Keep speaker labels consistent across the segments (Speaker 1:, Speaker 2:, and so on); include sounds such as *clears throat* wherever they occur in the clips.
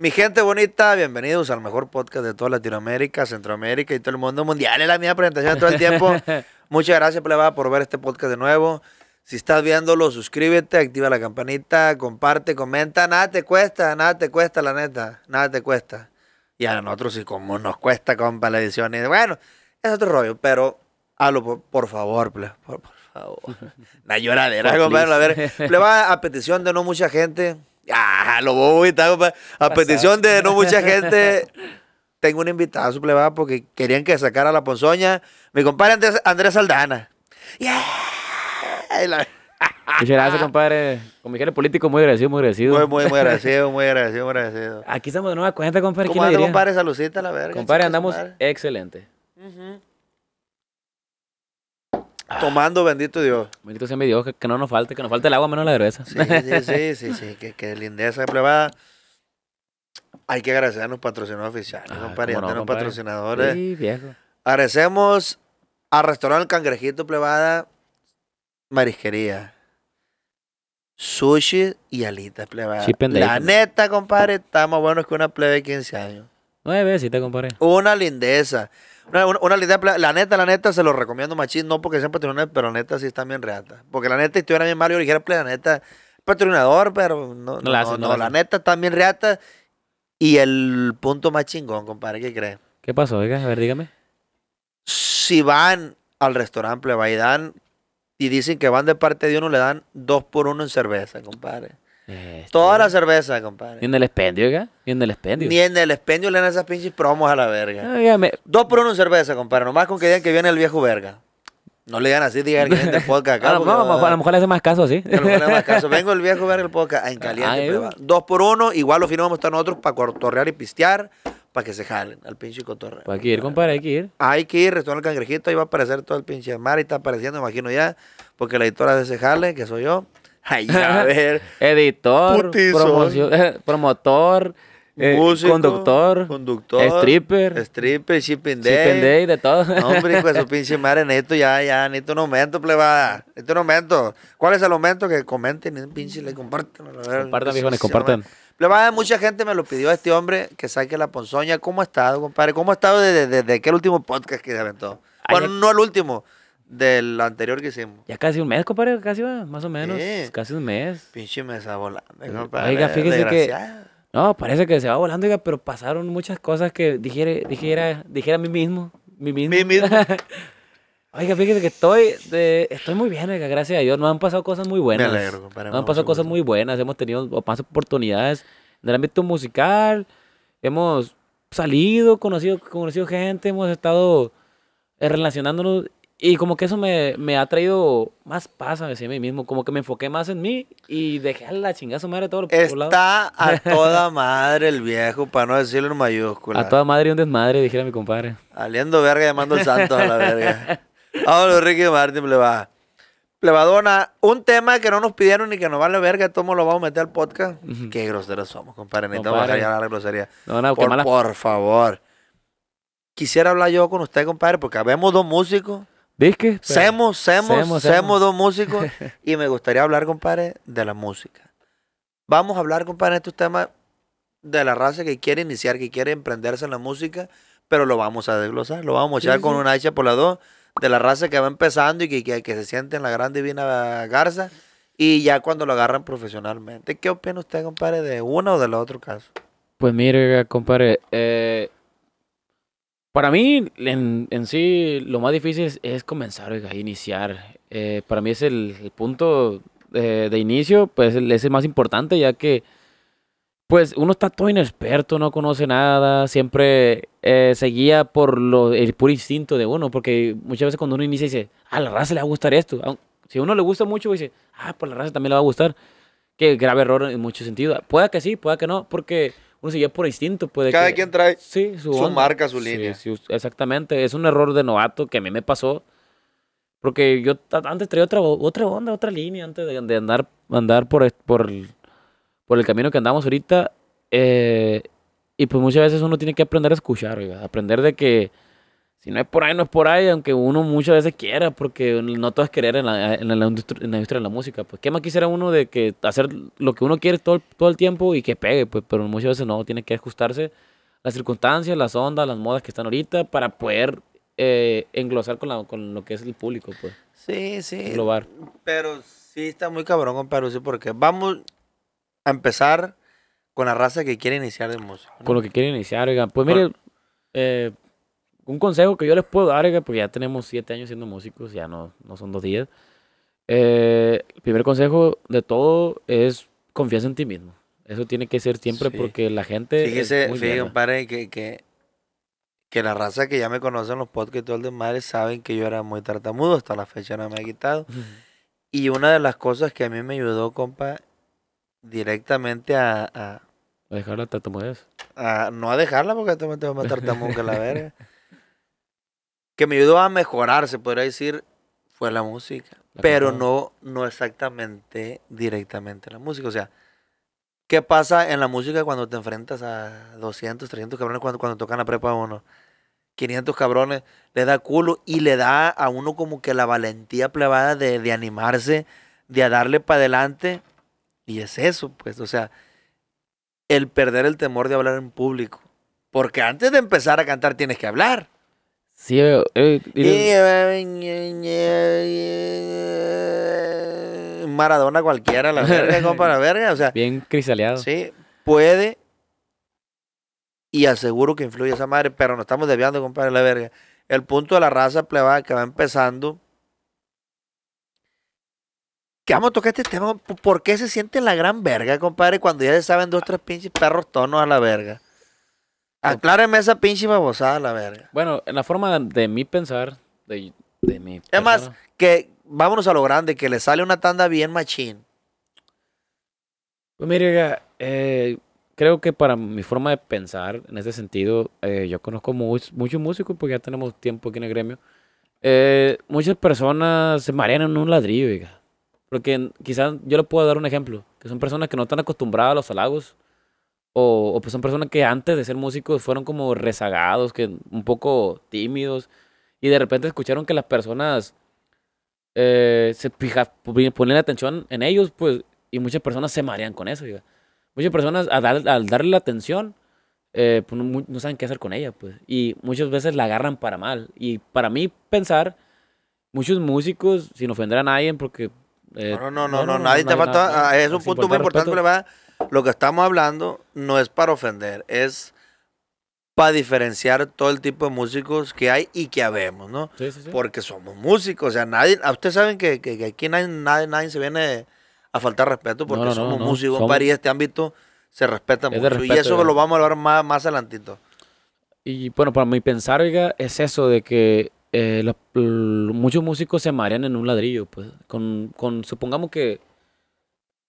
Speaker 1: Mi gente bonita, bienvenidos al mejor podcast de toda Latinoamérica, Centroamérica y todo el mundo mundial. Es la mía presentación todo el tiempo. *laughs* Muchas gracias, pleba, por ver este podcast de nuevo. Si estás viéndolo, suscríbete, activa la campanita, comparte, comenta. Nada te cuesta, nada te cuesta, la neta. Nada te cuesta. Y a nosotros, sí, como nos cuesta, compa, la edición. bueno, es otro rollo, pero hazlo, por, favor, pleba, por, favor. La *laughs* lloradera, compa, A ver, a petición de no mucha gente Ah, lo voy a invitar. A petición de no mucha gente, *laughs* tengo un invitado suplevado porque querían que sacara la ponzoña. Mi compadre Andrés, Saldana. Muchas gracias, compadre. Con políticos, Político, muy agradecido, muy agradecido. Muy, muy, muy agradecido, *laughs* muy agradecido, muy agradecido.
Speaker 2: Aquí estamos de nueva cuenta, compadre. ¿Cómo anda, compadre?
Speaker 1: Salucita, la verga. Compadre, andamos
Speaker 2: excelente tomando, bendito Dios. Bendito sea mi Dios, que, no nos falte, que nos falte el agua menos la cerveza. Sí, sí, sí, sí,
Speaker 1: sí, que, que lindeza plebada. Hay que agradecer a los patrocinadores oficiales, ah, a los patrocinadores. Sí, viejo. Agradecemos Al Restaurante El Cangrejito Plebada, Marisquería, Sushi y Alitas Plebada. la neta, compadre, estamos buenos que una plebe de 15 años. Nueve, sí te compadre. Una lindeza. Una, la neta, la neta, se lo recomiendo, machín, no porque sean patrocinadores, pero la neta sí están bien reatas. Porque la neta, estuviera bien Mario Ligera pues, la neta, patrocinador, pero no, no, la, neta están bien reata. Y el punto más chingón, compadre, ¿qué crees?
Speaker 2: ¿Qué pasó? Oiga, a ver, dígame.
Speaker 1: Si van al restaurante, va y y dicen que van de parte de uno, le dan dos por uno en cerveza, compadre. Este. Toda la cerveza, compadre. Ni en el expendio, ¿ya? Ni en el expendio. Ni en el expendio le dan esas pinches promos a la verga. Ah, dos por uno en cerveza, compadre. Nomás con que digan que viene el viejo verga. No le digan así, digan que viene el podcast acá. *laughs* a, lo, a, mejor
Speaker 2: le hace más caso, sí. A lo
Speaker 1: mejor le hace más caso. *laughs* Vengo el viejo verga el podcast en ah, caliente. Dos por uno, igual los finos vamos a estar nosotros para cortorrear y pistear para que se jalen al pinche cotorreo.
Speaker 2: Hay que ir, compadre, hay que
Speaker 1: ir. Hay que ir, restaurar el cangrejito, ahí va a aparecer todo el pinche mar y está apareciendo, imagino ya, porque la editora de ese jale, que soy yo, a ver. *laughs* Editor, eh, promotor, eh, conductor, conductor, stripper, stripper, shipping day, shipping de todo. hombre, pues su *laughs* pinche madre, necesito ya, ya, necesito un aumento, plebada, necesito un aumento. ¿Cuál es el aumento? Que comenten, pinche, le compartan. Compartan, viejones, compartan. Plebada, mucha gente me lo pidió a este hombre que saque la ponzoña. ¿Cómo ha estado, compadre? ¿Cómo ha estado desde, desde, desde aquel último podcast que se aventó? Bueno, no el último, del anterior que hicimos. Ya casi un
Speaker 2: mes, compadre, casi más o menos. Casi un mes.
Speaker 1: Pinche mesa volando, eh, Oiga, fíjese que.
Speaker 2: No, parece que se va volando, oiga, pero pasaron muchas cosas que dijera, dijera, dijera a mí mismo. Mí mismo. *laughs* oiga, fíjese que estoy, estoy muy bien, oiga, gracias a Dios. Nos han pasado cosas muy buenas. Me alegro, compadre. Nos han pasado cosas muy buenas. Hemos tenido más oportunidades en el ámbito musical. Hemos salido, conocido, conocido gente, hemos estado eh, relacionándonos y como que eso me, ha traído más paz a mí mismo, como que me
Speaker 1: enfoqué más en mí y dejé a la chingada su madre todo lo que Está a *laughs* toda madre el viejo, para no decirlo en mayúscula. A toda
Speaker 2: madre y un desmadre, dijera mi compadre.
Speaker 1: Aliendo verga llamando el santo a la verga. *laughs* Vámonos, Ricky Martin, le va. donar un tema que no nos pidieron ni que nos vale verga, todos lo vamos a meter al podcast. Qué groseros somos, compadre. Necesitamos a la grosería. No, no, por, por favor. Quisiera hablar yo con usted, compadre, porque habemos dos músicos que Semos, semos, semos dos músicos *laughs* y me gustaría hablar, compadre, de la música. Vamos a hablar, compadre, de estos temas de la raza que quiere iniciar, que quiere emprenderse en la música, pero lo vamos a desglosar, lo vamos a echar con un una hacha por la dos, de la raza que va empezando y que, que se siente en la gran divina garza, y ya cuando lo agarran profesionalmente. ¿Qué opina usted, compadre, de uno o los otro caso?
Speaker 2: Pues mire, compadre, eh, para mí, en, sí, lo más difícil es, comenzar, oiga, iniciar. Eh, para mí es el, punto eh, de, inicio, pues es el más importante, ya que pues uno está todo inexperto, no conoce nada, siempre eh, se guía por lo, el puro instinto de uno, porque muchas veces cuando uno inicia dice, a la raza le va a gustar esto. Si a uno le gusta mucho, dice, ah, pues a la raza también le va a gustar. Qué grave error en muchos sentidos. Puede que sí, puede que no, porque uno se guía por instinto. Puede Cada quien
Speaker 1: trae sí, su, marca, su línea.
Speaker 2: exactamente. Es un error de novato que a mí me pasó. Porque yo antes traía otra, otra onda, otra línea, antes de, andar, andar por, e, por, por el camino que andamos ahorita. Eh, y pues muchas veces uno tiene que aprender a escuchar, aprender de que y no es por ahí, no es por ahí, aunque uno muchas veces quiera, porque no todo es querer en la, industria, de la música. Pues, ¿qué más quisiera uno de que hacer lo que uno quiere todo, el, todo el tiempo y que pegue? Pues, pero muchas veces no, tiene que ajustarse las circunstancias, las ondas, las modas que están ahorita para poder eh,
Speaker 1: englosar con, con lo que es el público, pues. Sí, sí. Pero sí está muy cabrón con sí, porque vamos a empezar con la raza que quiere iniciar de música.
Speaker 2: Con lo que quiere iniciar, oiga. Pues mire,
Speaker 1: eh, un consejo que yo les puedo dar,
Speaker 2: porque ya tenemos siete años siendo músicos, ya no, no son dos días. Eh, el primer consejo de todo es confianza en ti mismo. Eso tiene que ser siempre porque la gente. Fíjese,
Speaker 1: compadre, que, que, que, la raza que ya me conocen los podcasts todo el de madre saben que yo era muy tartamudo, hasta la fecha no me ha quitado. Y una de las cosas que a mí me ayudó, compa, directamente a. ¿A, dejar la tartamudez? A, no a dejarla porque yo tengo más tartamudo que la verga. *laughs* que me ayudó a mejorar, se podría decir, fue la música. pero no, no exactamente directamente la música. O sea, ¿qué pasa en la música cuando te enfrentas a 200, 300 cabrones cuando, cuando tocan la prepa uno? 500 cabrones, le da culo y le da a uno como que la valentía plebada de, animarse, de a darle para adelante. Y es eso, pues, o sea, el perder el temor de hablar en público. Porque antes de empezar a cantar tienes que hablar. Sí, eh, eh, Maradona cualquiera, la verga, *laughs* compa, la verga. Bien crisaleado. Sí, puede y aseguro que influye esa madre, pero nos estamos desviando, compadre, la verga. El punto de la raza plebada que va empezando. Que vamos a tocar este tema. ¿Por qué se siente la gran verga, compadre, cuando ya se saben dos, tres pinches perros tonos a la verga? Ah, acláreme esa pinche babosada, la verga. Bueno, en la forma de, mi pensar, de, mi. Es más, que vámonos a lo grande, que le sale una tanda bien machín.
Speaker 2: Pues mire, eh, creo que para mi forma de pensar, en ese sentido, eh, yo conozco muchos músicos porque ya tenemos tiempo aquí en el gremio. Eh, muchas personas se marean en un ladrillo, diga. Porque quizás yo le puedo dar un ejemplo, que son personas que no están acostumbradas a los halagos o, pues son personas que antes de ser músicos fueron como rezagados, que un poco tímidos, y de repente escucharon que las personas eh, se fija, ponen atención en ellos, pues, y muchas personas se marean con eso. Muchas personas al, darle la atención, eh, pues, no, saben qué hacer con ella, pues, y muchas veces la agarran para mal. Y para mí
Speaker 1: pensar, muchos músicos, si no ofender a nadie, porque... Eh, no, no, no, nadie te falta, ah, es un punto muy importante, lo que estamos hablando no es para ofender, es para diferenciar todo el tipo de músicos que hay y que habemos, ¿no? Porque somos músicos, o sea, nadie, ustedes saben que, aquí nadie, nadie, se viene a faltar respeto porque somos músicos, somos... para este ámbito se respeta mucho. y eso lo vamos a hablar más, más adelantito.
Speaker 2: Y bueno, para mi pensar, es eso de que eh, muchos músicos se marean en un ladrillo, pues, con, con supongamos que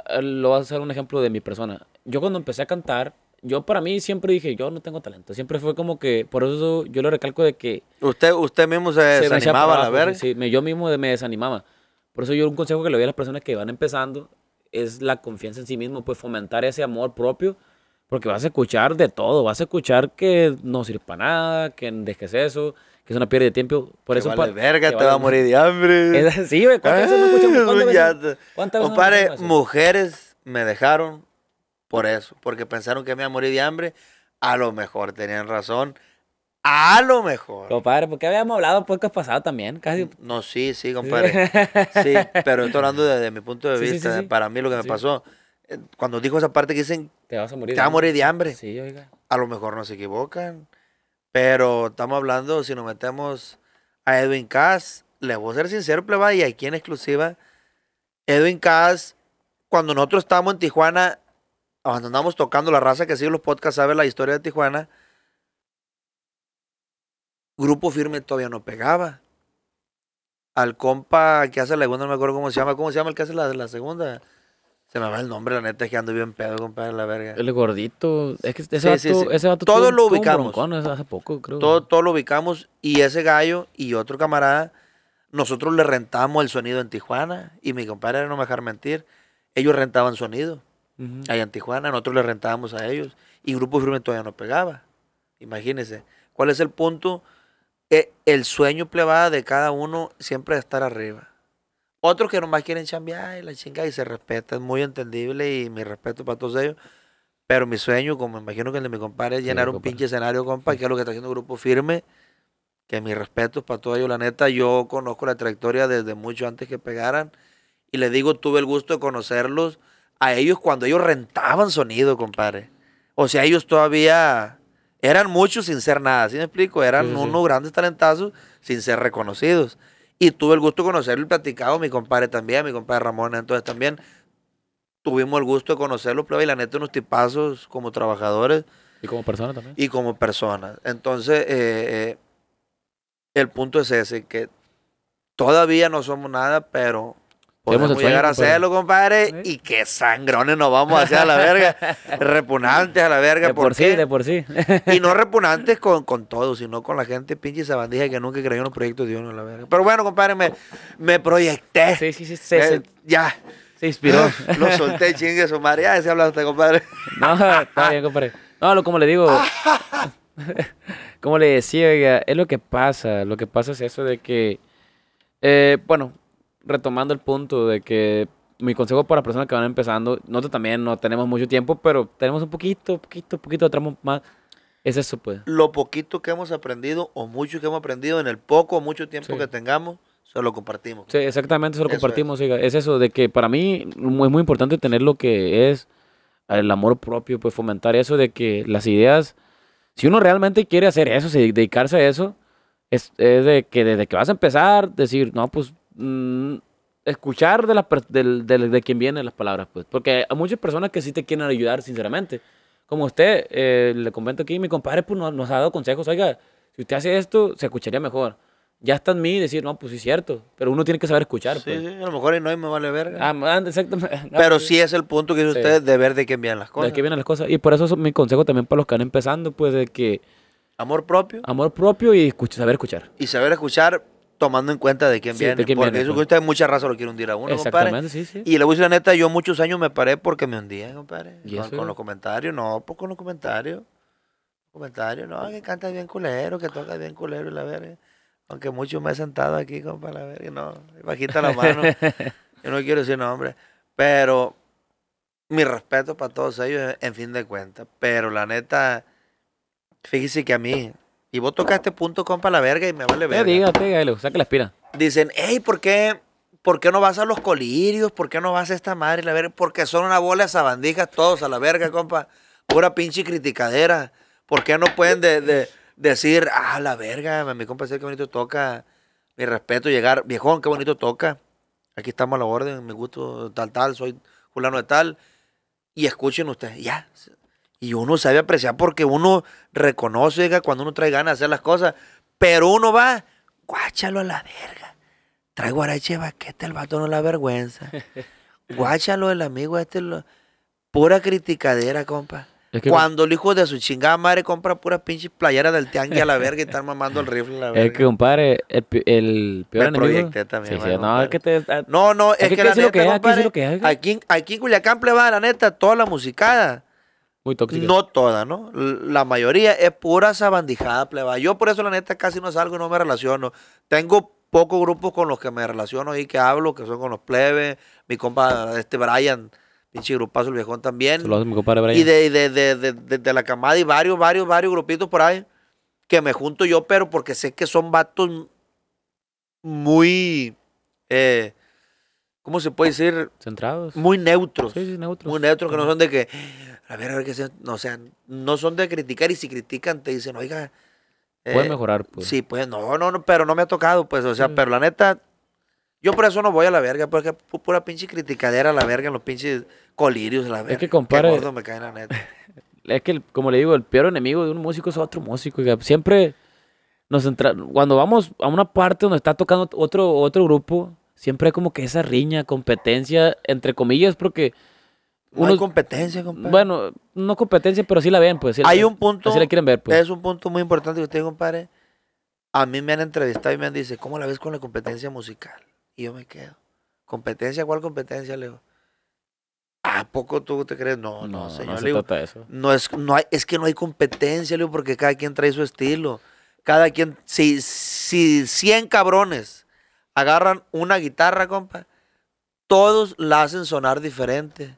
Speaker 2: eh, lo vas a hacer un ejemplo de mi persona. Yo cuando empecé a cantar, yo para mí siempre dije, yo no tengo talento. Siempre fue como que, por eso yo lo recalco de que... Usted, usted mismo se, desanimaba, a la Sí, me, yo mismo me desanimaba. Por eso yo un consejo que le doy a las personas que van empezando es la confianza en sí mismo, pues fomentar ese amor propio, porque vas a escuchar de todo, vas a escuchar que no sirve para nada, que dejes eso, es una pérdida de tiempo. Por eso, vale verga, te va a morir de hambre. *laughs* sí, güey,
Speaker 1: me mujeres me dejaron por eso, porque pensaron que me iba a morir de hambre. A lo mejor tenían razón. A lo mejor. Compadre, porque habíamos hablado podcast pasado también, casi. No, sí, sí, compadre. *laughs* Sí, pero estoy hablando desde mi punto de vista, para mí lo que me pasó. Eh, cuando dijo esa parte que dicen, te vas a morir, te vas a morir de hambre. Sí, oiga. A lo mejor no se equivocan. Pero estamos hablando, si nos metemos a Edwin Cass, le voy a ser sincero, pleba, y aquí en exclusiva, Edwin Cass, cuando nosotros estábamos en Tijuana, cuando andamos tocando la raza que sigue los podcasts, sabe la historia de Tijuana, Grupo Firme todavía no pegaba. Al compa que hace la segunda, no me acuerdo cómo se llama, ¿cómo se llama el que hace la, la segunda? Se me va el nombre, la neta, es que ando bien pedo, compadre, la verga. El
Speaker 2: gordito. Es que ese, vato, ese Todo lo ubicamos. hace poco, creo. Todo,
Speaker 1: todo lo ubicamos. Y ese gallo y otro camarada, nosotros le rentamos el sonido en Tijuana. Y mi compadre, no me dejar mentir, ellos rentaban sonido. Allá en Tijuana, nosotros le rentábamos a ellos. Y Grupo Firme todavía no pegaba. Imagínense. ¿Cuál es el punto? Eh, el sueño plebada de cada uno siempre es estar arriba. Otros que nomás quieren chambear y la chingada y se respeta, es muy entendible y mi respeto para todos ellos. Pero mi sueño, como me imagino que el de mi compadre, es llenar un pinche escenario, compa, que es lo que está haciendo el Grupo Firme. Que mi respeto para todos ellos, la neta, yo conozco la trayectoria desde mucho antes que pegaran. Y les digo, tuve el gusto de conocerlos a ellos cuando ellos rentaban sonido, compadre. O sea, ellos todavía eran muchos sin ser nada, ¿sí me explico? Eran unos grandes talentazos sin ser reconocidos y tuve el gusto de conocerlo y platicado, mi compadre también, mi compadre Ramón, entonces también tuvimos el gusto de conocerlo, pero pues, y la neta unos tipazos como trabajadores. Y como personas también. Y como personas. Entonces, eh, eh, el punto es ese, que todavía no somos nada, pero Podemos llegar a hacerlo, compadre. Y qué sangrones nos vamos a hacer a la verga. *laughs* repunantes a la verga. De por, sí, de por sí. y no *laughs* repunantes con, con todo, sino con la gente pinche sabandija que nunca creyó en los proyectos de uno a la verga. Pero bueno, compadre, me, me proyecté. Sí, sí, sí. Eh, ya. Se inspiró. *laughs* lo solté, chingue su madre. Ya se hablaste, compadre. no, está bien, compadre. No, lo, como le
Speaker 2: digo. como le decía, es lo que pasa. Lo que pasa es eso de que. Eh, bueno, retomando el punto de que mi consejo para personas que van empezando, nosotros también no tenemos mucho tiempo, pero tenemos un poquito, poquito, poquito de tramo más. Es eso, pues.
Speaker 1: Lo poquito que hemos aprendido o mucho que hemos aprendido en el poco o mucho tiempo que tengamos, se lo compartimos.
Speaker 2: Sí, exactamente, se lo compartimos. Es. es. eso, de que para mí es muy importante tener lo que es el amor propio, pues fomentar eso de que las ideas, si uno realmente quiere hacer eso, si dedicarse a eso, es, es de que desde que vas a empezar, decir, no, pues Mm, escuchar de, la, de, de, quien vienen las palabras, pues. Porque hay muchas personas que sí te quieren ayudar, sinceramente. Como usted, eh, le comento aquí, mi compadre pues, nos, ha dado consejos. Oiga, si usted hace esto, se escucharía mejor. Ya está en mí decir, no, pues sí es cierto. Pero uno tiene que saber escuchar. sí pues. a lo mejor no
Speaker 1: y me vale verga.
Speaker 2: Ah, exactamente.
Speaker 1: pero sí es el punto que dice usted de ver de quién vienen las cosas. De quién
Speaker 2: vienen las cosas. Y por eso es mi consejo también para los que van empezando, pues de que... Amor propio. Amor propio y saber escuchar.
Speaker 1: Y saber escuchar tomando en cuenta de quién viene. porque eso eso usted de mucha raza lo quiere hundir a uno, compadre. Y le voy a decir la neta, yo muchos años me paré porque me hundía, compadre. con, los comentarios, no, pues con los comentarios. Comentarios, no, que canta bien culero, que toca bien culero y la verga. Aunque mucho me he sentado aquí, compadre, la verga, no, bajita la mano. *laughs* yo no quiero decir nombre. Pero mi respeto para todos ellos, en fin de cuentas. Pero la neta, fíjese que a mí, y vos este punto compa, la verga y me vale verga. Te
Speaker 2: diga, saca la espina.
Speaker 1: Dicen, hey, ¿por qué, ¿por qué no vas a los colirios? ¿Por qué no vas a esta madre? La verga? Porque son una bola de sabandijas todos a la verga, compa. Pura pinche criticadera. ¿Por qué no pueden de, decir, ah, la verga, mi compa, qué bonito toca? Mi respeto, llegar, viejón, qué bonito toca. Aquí estamos a la orden, me gusto tal, tal, soy fulano de tal. Y escuchen ustedes, ya, y uno sabe apreciar porque uno reconoce cuando uno trae ganas de hacer las cosas. Pero uno va, guáchalo a la verga. Trae guarache baquete, el vato no la vergüenza. *laughs* Guáchalo el amigo este. Lo... Pura criticadera, compa. Cuando el hijo de su chingada madre compra puras pinches playeras del tianguis a la verga y están mamando el rifle a la verga. *laughs*
Speaker 2: Es que, compadre, el, el peor enemigo... También,
Speaker 1: no, no, es, que, la que aquí, aquí, en Culiacán, va la neta, toda la musicada no todas, ¿no? La mayoría es pura sabandijada, pleba. Yo por eso, la neta, casi no salgo y no me relaciono. Tengo pocos grupos con los que me relaciono y que hablo, que son con los plebes. Mi compa, este Brian, pinche grupazo, el viejón también. Y de, la camada y varios, varios, varios grupitos por ahí que me junto yo, pero porque sé que son vatos muy. Eh, ¿Cómo se puede decir? Centrados. Muy neutros. Sí, sí, neutros. Muy neutros, que no son de que la verga no, o sea, no son de criticar y si critican te dicen, oiga. puede eh, mejorar, pues. Sí, pues, no, no, no, pero no me ha tocado, pues, o sea, pero la neta, yo por eso no voy a la verga, porque pura pinche criticadera a la verga en los pinches colirios, la verga. Es que compare. *laughs*
Speaker 2: es que, como le digo, el peor enemigo de un músico es otro músico. Siempre nos entra... Cuando vamos a una parte donde está tocando otro, otro grupo, siempre hay como que esa riña, competencia, entre comillas, porque
Speaker 1: no competencia, compadre. Bueno,
Speaker 2: no competencia, pero sí la ven, pues. Sí hay un punto. quieren ver, pues. Es
Speaker 1: un punto muy importante que usted, compadre. A mí me han entrevistado y me han dicho, ¿cómo la ves con la competencia musical? Y yo me quedo. ¿Competencia? ¿Cuál competencia, le digo ¿A poco tú te crees? No, no, señor. No, se eso. es, no hay, es que no hay competencia, digo porque cada quien trae su estilo. Cada quien, si, si 100 cabrones agarran una guitarra, compa, todos la hacen sonar diferente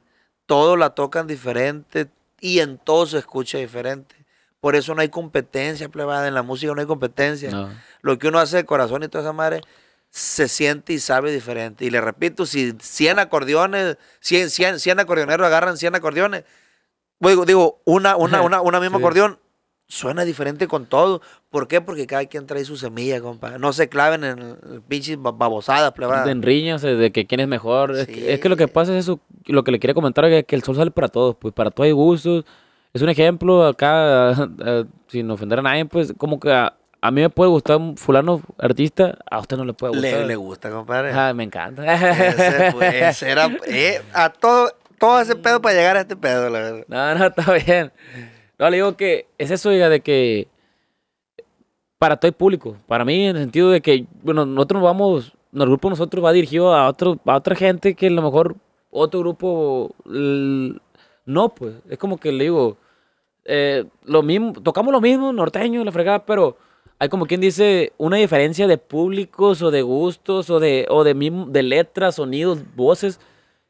Speaker 1: todos la tocan diferente y en todo se escucha diferente. Por eso no hay competencia, plebada. En la música no hay competencia. Lo que uno hace de corazón y toda esa madre se siente y sabe diferente. Y le repito, si 100 acordeones, 100, 100, acordeoneros agarran 100 acordeones, digo, digo una, una, una, una misma acordeón suena diferente con todo. ¿Por qué? Porque cada quien trae su semilla, compa. No se claven en pinches babosadas, plebada. En
Speaker 2: riñas, eh, de que quién es mejor. Es, que, lo que pasa es eso, lo que le quería comentar es que el sol sale para todos, pues para todos hay gustos. Es un ejemplo acá, *laughs* eh, sin ofender a nadie, pues como que a, mí me puede gustar un fulano artista, a usted no le puede gustar. Le, le gusta, compadre. Ah, me encanta. Pues, eh,
Speaker 1: a todo, todo ese pedo para llegar a este pedo, la verdad. No, no, está bien. No, le digo que
Speaker 2: es eso, diga, de que para todo el público. Para mí, en el sentido de que, bueno, nosotros vamos, el grupo nosotros va dirigido a, otro, a otra gente que a lo mejor otro grupo no, pues. Es como que le digo, eh, lo mismo, tocamos lo mismo, norteño, la fregada, pero hay como quien dice una diferencia de públicos o de gustos o de, o de, de letras, sonidos, voces,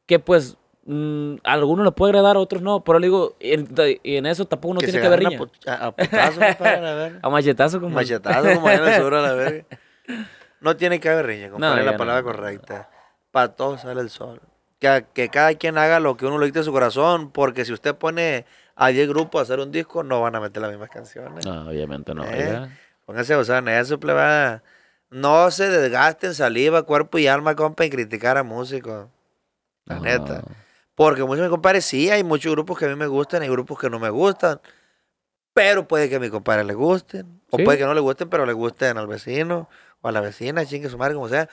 Speaker 2: que pues Mm, algunos les puede agradar, otros no. Pero le digo, en, en eso tampoco no tiene que haber riña A, a putazo, a ver. *laughs* A machetazo, como. Machetazo, como en el a la *laughs* verga. No tiene que haber riña, Como no, es la palabra
Speaker 1: correcta. Para todos sale el sol. Que, cada quien haga lo que uno le dicte De su corazón, porque si usted pone a 10 grupos a hacer un disco, no van a meter las mismas canciones. No, obviamente no. ¿Eh? Pónganse a usar en eso, No se desgasten saliva, cuerpo y alma, compa, en criticar a músicos. La neta. Porque muchos de mis compadres, sí, hay muchos grupos que a mí me gustan, hay grupos que no me gustan. Pero puede que a mi compadre le gusten. O puede que no le gusten, pero le gusten al vecino o a la vecina, chingue su madre, como sea.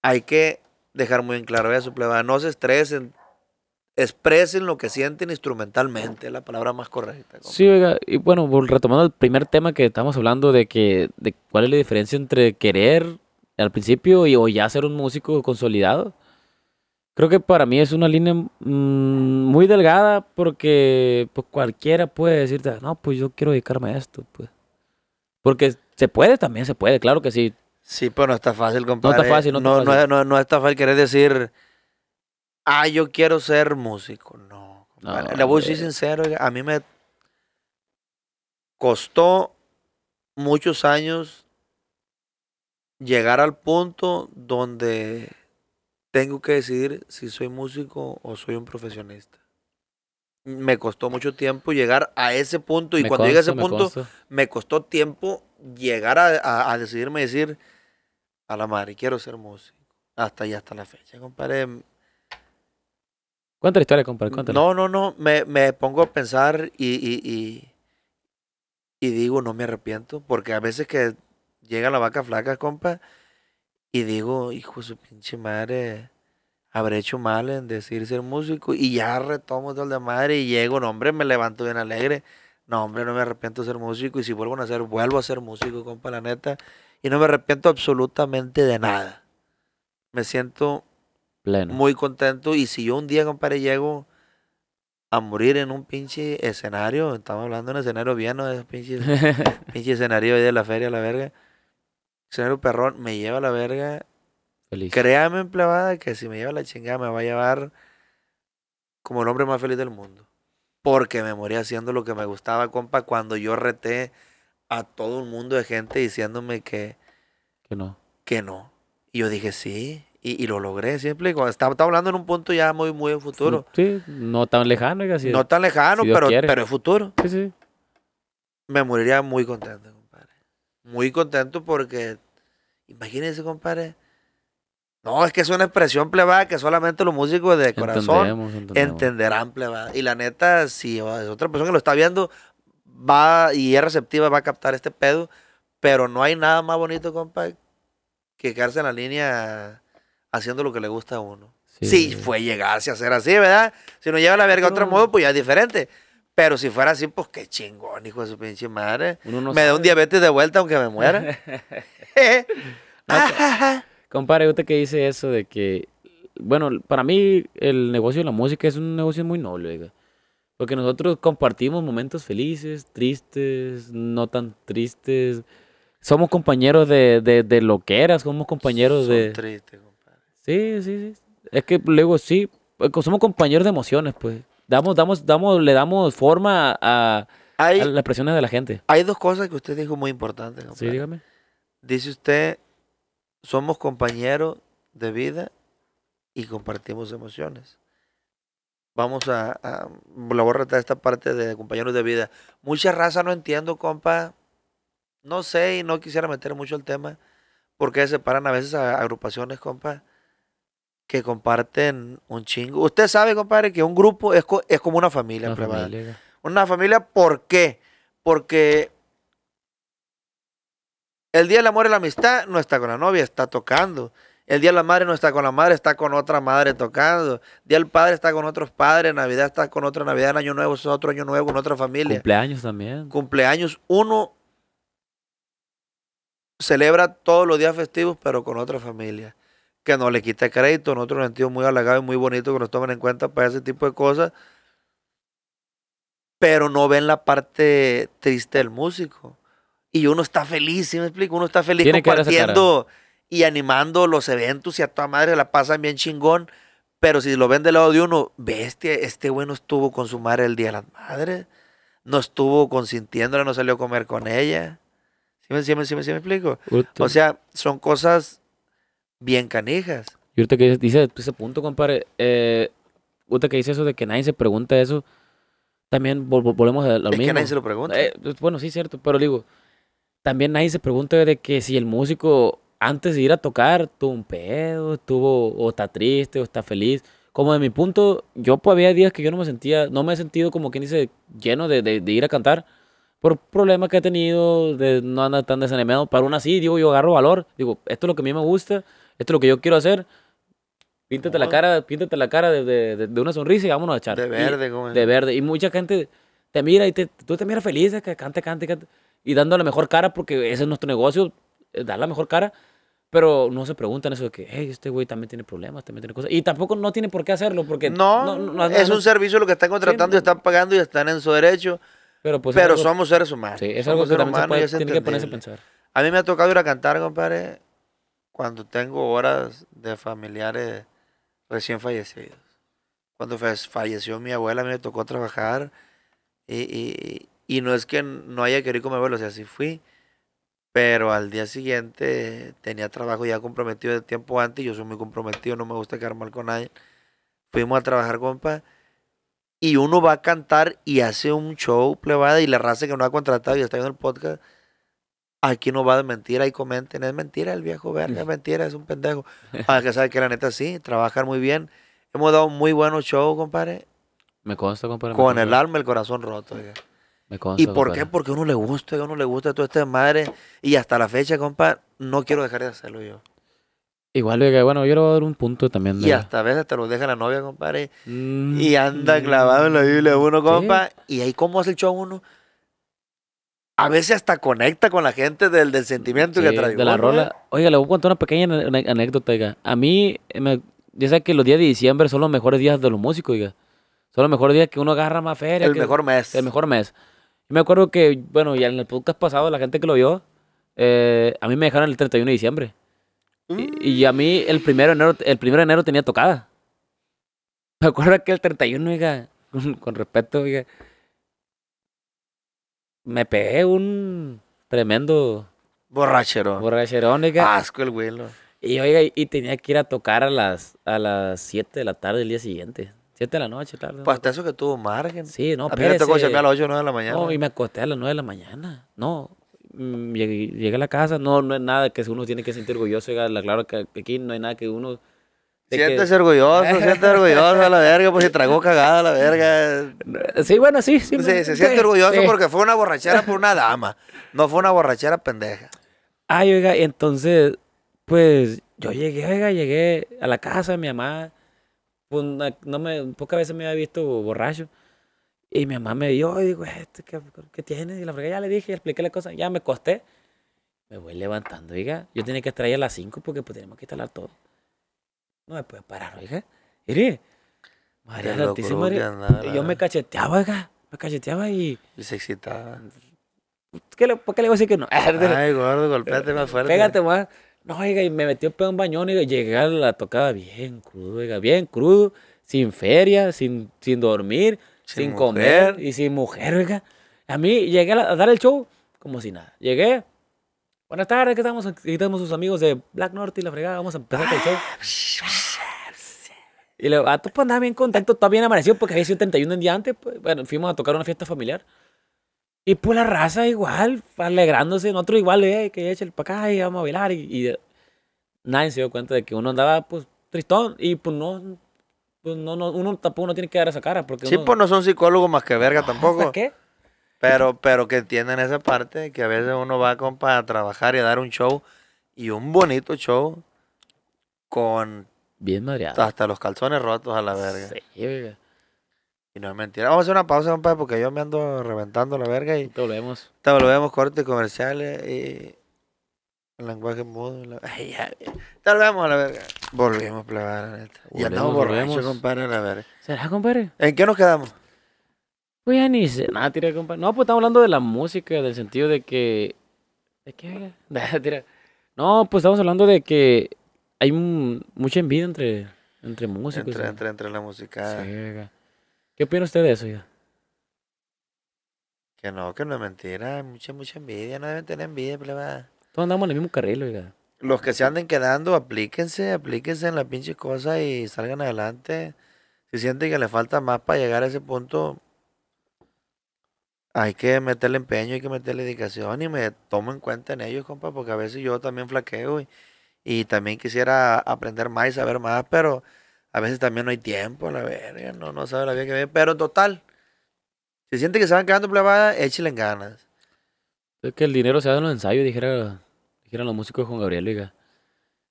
Speaker 1: Hay que dejar muy en claro su plebada. No se estresen. Expresen lo que sienten instrumentalmente, la palabra más correcta.
Speaker 2: Sí, oiga, y bueno, retomando el primer tema que estamos hablando de que de cuál es la diferencia entre querer al principio y o ya ser un músico consolidado creo que para mí es una línea mm, muy delgada porque pues, cualquiera puede decirte, no, pues yo quiero dedicarme a esto. Pues. Porque se puede también, se puede, claro que sí. Sí,
Speaker 1: pero no está fácil, compadre. No está fácil, no, está fácil. No, está fácil querer decir, ah, yo quiero ser músico. No, No, Le voy a decir sincero, a mí me costó muchos años llegar al punto donde tengo que decidir si soy músico o soy un profesionista. Me costó mucho tiempo llegar a ese punto y cuando llegué a ese punto me costó tiempo llegar a, a, y decir a la madre, quiero ser músico. Hasta ya hasta la fecha, compadre.
Speaker 2: Cuéntale la historia, compadre, No,
Speaker 1: no, no, me, pongo a pensar y, y, y digo, no me arrepiento, porque a veces que llega la vaca flaca, compa, y digo, hijo de su pinche madre, habré hecho mal en decir ser músico. Y ya retomo todo de madre y llego, no, hombre, me levanto bien alegre. No, hombre, no me arrepiento de ser músico. Y si vuelvo a hacer vuelvo a ser músico, compa, la neta. Y no me arrepiento absolutamente de nada. Me siento Pleno. muy contento. Y si yo un día, compadre, llego a morir en un pinche escenario, estamos hablando de un escenario bien, ¿no? De pinches *laughs* pinches escenarios de la feria, la verga Señor perrón me lleva a la verga. Feliz. Créame, empleada, que si me lleva la chingada me va a llevar como el hombre más feliz del mundo. Porque me moría haciendo lo que me gustaba, compa, cuando yo reté a todo un mundo de gente diciéndome que... Que no. Que no. Y yo dije, sí, y, lo logré siempre. Estaba, estaba hablando en un punto ya muy, muy futuro. Sí,
Speaker 2: no tan lejano, es si No tan lejano, pero, pero es
Speaker 1: futuro. Sí, sí. Me moriría muy contento muy contento porque, imagínense, compadre. No, es que es una expresión plebada que solamente los músicos de corazón entenderán plebada. Y la neta, si es otra persona que lo está viendo va y es receptiva, va a captar este pedo. Pero no hay nada más bonito, compadre, que quedarse en la línea haciendo lo que le gusta a uno. Sí, fue llegarse a ser así, ¿verdad? Si no lleva la verga a otro modo, pues ya es diferente. Pero si fuera así, pues qué chingón, hijo de su pinche madre. me da un diabetes de vuelta aunque me muera. Compare,
Speaker 2: *laughs* *laughs* compadre, usted que dice eso de que, bueno, para mí el negocio de la música es un negocio muy noble, Porque nosotros compartimos momentos felices, tristes, no tan tristes. Somos compañeros de, de, que eras. somos compañeros de... compadre. Sí, sí, sí. Es que luego sí, pues, somos compañeros de emociones, pues damos, damos, damos, le damos forma a, las presiones de la gente.
Speaker 1: Hay dos cosas que usted dijo muy importantes. Compadre. Sí, dígame. Dice usted, somos compañeros de vida y compartimos emociones. Vamos a, la esta parte de compañeros de vida. Mucha raza no entiendo, compa. No sé y no quisiera meter mucho el tema porque se paran a veces a agrupaciones, compa que comparten un chingo. Usted sabe, compadre, que un grupo es, como una familia, una familia. Una familia, ¿por qué? Porque el Día del Amor y la Amistad no está con la novia, está tocando. El Día de la Madre no está con la madre, está con otra madre tocando. Día del Padre está con otros padres, Navidad está con otra Navidad, Año Nuevo es otro Año Nuevo con otra familia.
Speaker 2: Cumpleaños también.
Speaker 1: Cumpleaños. Uno celebra todos los días festivos, pero con otra familia que no le quita crédito. en otro sentido muy halagados y muy bonito que nos tomen en cuenta para ese tipo de cosas. Pero no ven la parte triste del músico. Y uno está feliz, ¿sí me explico? Uno está feliz compartiendo y animando los eventos y a toda madre la pasan bien chingón. Pero si lo ven del lado de uno, bestia, este güey no estuvo con su madre el día de las madres, no estuvo consintiéndola, no salió a comer con ella. ¿Sí me, sí sí sí me explico? O sea, son cosas bien canijas.
Speaker 2: Y ahorita que dice ese punto,
Speaker 1: compadre, eh,
Speaker 2: ahorita que dice eso de que nadie se pregunta eso, también volvemos a lo es mismo. que nadie se lo pregunta. Eh, pues, bueno, sí, cierto, pero digo, también nadie se pregunta de que si el músico antes de ir a tocar tuvo un pedo, estuvo o está triste o está feliz. Como de mi punto, yo pues había días que yo no me sentía, no me he sentido como quien dice lleno de, de, de ir a cantar por problemas que he tenido, de no andar tan desanimado, pero aún así, digo, yo agarro valor, digo, esto es lo que a mí me gusta, esto es lo que yo quiero hacer. Píntate la cara, píntate la cara de, una sonrisa y vámonos a echar. De verde, como De verde. Y mucha gente te mira y te, tú te miras feliz, eh, que cante, cante, cante. Y dando la mejor cara, porque ese es nuestro negocio, eh, dar la mejor cara. Pero no se preguntan eso de que, hey, este güey también tiene problemas, también tiene cosas. Y tampoco no tiene por qué hacerlo, porque. No, es un
Speaker 1: servicio lo que están contratando y están pagando y están en su derecho. Pero, pues, pero somos seres humanos. Sí, es algo que también que ponerse a pensar. A mí me ha tocado ir a cantar, compadre, cuando tengo horas de familiares recién fallecidos. Cuando falleció mi abuela, me tocó trabajar y, no es que no haya querido comer abuelo, o sea, así fui, pero al día siguiente tenía trabajo ya comprometido de tiempo antes, yo soy muy comprometido, no me gusta quedar mal con nadie. Fuimos a trabajar, compa, y uno va a cantar y hace un show plebada y la raza que no ha contratado y está en el podcast Aquí no va de mentira y comenten, es mentira el viejo verde es *laughs* mentira, es un pendejo. Para que sabe que la neta sí, trabajan muy bien. Hemos dado muy buenos shows, compadre.
Speaker 2: Me consta, compadre. Con el
Speaker 1: alma, el corazón roto. Me consta, ¿Y por qué? Porque a uno le gusta, a uno le gusta todo este madre. Y hasta la fecha, compadre, no quiero dejar de hacerlo yo.
Speaker 2: Igual, que, bueno, yo le voy a dar un punto también. Y hasta
Speaker 1: a veces te lo deja la novia, compadre. Y anda mm. clavado en la Biblia uno, compadre. Y ahí, ¿cómo hace el show uno? a veces hasta conecta con la gente del, del sentimiento que trae. De la rola.
Speaker 2: ¿eh? Oiga, le voy a contar una pequeña anécdota, diga. A mí, me, ya sé que los días de diciembre son los mejores días de los músicos, diga. Son los mejores días que uno agarra más feria. El mejor mes. El mejor mes. y me acuerdo que, bueno, ya en el podcast pasado, la gente que lo vio, eh, a mí me dejaron el 31 de diciembre. Y, a mí el 1 de enero, el primero de enero tenía tocada. Me acuerdo que el 31, diga con, con respeto, oiga me pegué un tremendo... Borracherón. Borracherón, oiga. Asco el güey. Y oiga, y tenía que ir a tocar a las, a las 7 de la tarde el día siguiente. 7 de la noche, tarde. Pues
Speaker 1: hasta eso que tuvo margen.
Speaker 2: Sí, no, pero. me tocó a las 8 o 9 de la mañana. No, y
Speaker 1: me acosté a las 9 de
Speaker 2: la mañana. No, mm, llegué, a la casa. No, no es nada que uno tiene que sentir orgulloso. la claro que aquí no hay nada que uno
Speaker 1: Siéntese orgulloso, siéntese orgulloso a la verga, pues si tragó cagada a la verga. Sí, bueno, sí, sí. se, siente orgulloso porque fue una borrachera por una dama, no fue una borrachera pendeja. Ay, oiga, entonces,
Speaker 2: pues yo llegué, oiga, llegué a la casa de mi mamá. Pues, no me, pocas veces me había visto borracho. Y mi mamá me dijo, oiga, este, ¿qué, qué tienes? Y la verga, ya le dije, ya expliqué la cosa, ya me costé. Me voy levantando, oiga. Yo tenía que estar ahí a las 5 porque pues, tenemos que instalar todo. No me puede parar, oiga. Mire, María Te yo me cacheteaba, oiga. Me cacheteaba y.
Speaker 1: Y se excitaba.
Speaker 2: ¿Qué le, ¿Por qué le voy a decir que no? *laughs* Ay, gordo, golpéate más fuerte. Pégate más. No, oiga, y me metió pedo en bañón, y llegué a la tocada bien crudo, oiga, bien crudo, sin feria, sin, sin dormir, sin, comer y sin mujer, oiga. A mí llegué a dar el show como si nada. Llegué, Buenas tardes, que estamos aquí estamos sus amigos de Black North y la fregada, vamos a empezar con el show. Y le ah, tú pues andaba bien contento, está bien amanecido porque había sido 31 en día antes, pues, bueno, fuimos a tocar una fiesta familiar. Y pues la raza igual, alegrándose, nosotros igual, eh, que echa el pa' acá y vamos a bailar. Y,
Speaker 1: nadie se dio cuenta de que uno andaba pues
Speaker 2: tristón y pues no, pues, no, uno tampoco no tiene que dar esa cara. Porque sí, pues
Speaker 1: no son psicólogos más que verga tampoco. ¿Para qué? Pero, que entienden esa parte, que a veces uno va a a trabajar y a dar un show, y un bonito show, con... Bien mareado. Hasta los calzones rotos a la verga. Sí, verga. Y no es mentira. Vamos a hacer una pausa, compadre, porque yo me ando reventando la verga y... Te volvemos. Te volvemos, cortes comerciales eh, y... El lenguaje mudo. Te volvemos a la verga. Volvemos, Ya no volvemos compadre, a la verga.
Speaker 2: ¿Será, ¿En qué nos quedamos? No, pues estamos hablando de la música, del sentido de que. ¿De qué? *laughs* tira. No, pues estamos hablando de que hay mucha envidia entre, entre músicos. Entre,
Speaker 1: entre, la música.
Speaker 2: ¿Qué opina usted de eso, ya?
Speaker 1: Que no, que no es mentira. Hay Mucha, mucha envidia. No deben tener envidia, problema
Speaker 2: pues, Todos andamos en el mismo carril, oiga.
Speaker 1: Los que se anden quedando, aplíquense, aplíquense en la pinche cosa y salgan adelante. Si sienten que les falta más para llegar a ese punto, hay que meterle empeño, hay que meterle dedicación y me tomo en cuenta en ellos, compa, porque a veces yo también flaqueo y, también quisiera aprender más y saber más, pero a veces también no hay tiempo, la verga, no, no sabe la vida que viene, Pero total, si siente que se van quedando plebadas, échale en ganas.
Speaker 2: Es que el dinero se da en los ensayos, dijera, dijeran los músicos de Juan Gabriel, diga.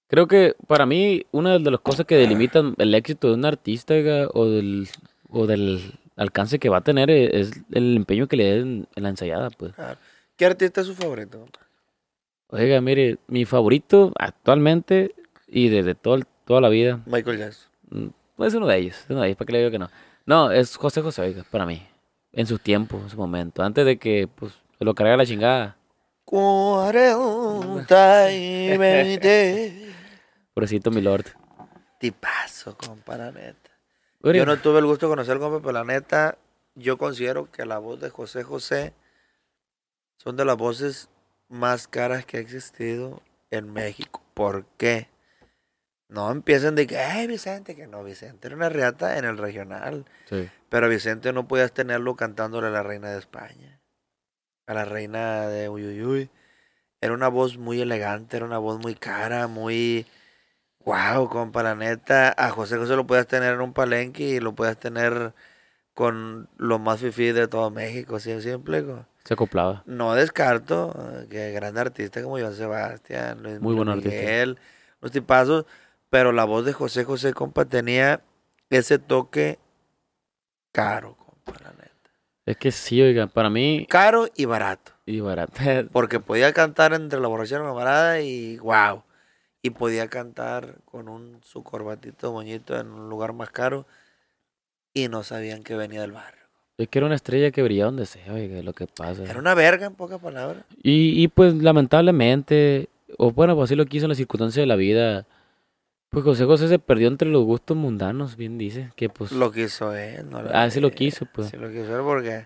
Speaker 2: Creo que para mí una de las cosas que *clears throat* delimitan el éxito de un artista o, del, o del alcance que va a tener eh, es el empeño que le den en la ensayada, pues.
Speaker 1: ¿Qué artista es su favorito?
Speaker 2: Oiga, mire, mi favorito actualmente y desde toda la vida. Michael Jackson. Mm, es uno de ellos, uno de ellos, ¿para qué le digo que no? No, es José José, oiga, para mí. En sus tiempos, en su momento. Antes de que, pues, se lo cargara la chingada.
Speaker 1: 40 y *laughs*
Speaker 2: Pobrecito, mi lord. Tipazo, compa,
Speaker 1: yo no tuve el gusto de conocer al compa, pero la neta, yo considero que la voz de José José son de las voces más caras que ha existido en México. ¿Por qué? No empiecen de que, ay, Vicente, que no, Vicente era una reata en el regional. Sí. Pero Vicente no podías tenerlo cantándole a la reina de España, a la reina de Uyuyuy. Era una voz muy elegante, era una voz muy cara, muy Wow, compa, la neta, a José José lo puedes tener en un palenque y lo puedes tener con los más fifí de todo México, ¿sí? siempre. simple. Se acoplaba. No descarto eh, que gran artista como Joan Sebastián, Luis Muy buen Miguel, los tipazos, pero la voz de José José, compa, tenía ese toque caro, compa, la neta. Es que sí, oiga, para mí... Caro y barato. Y barato. *laughs* Porque podía cantar entre la borrachera parada y wow y podía cantar con un, su corbatito moñito en un lugar más caro y no sabían que venía del barrio.
Speaker 2: Es que era una estrella que brillaba donde sea, lo que pasa. Era una verga, en pocas palabras. Y, y pues lamentablemente, o bueno, pues así lo quiso en las circunstancias de la vida. Pues José José se perdió entre los gustos mundanos, bien dice. Que pues. Lo quiso él, no lo Ah, sí lo quiso, pues. Sí
Speaker 1: lo quiso él porque.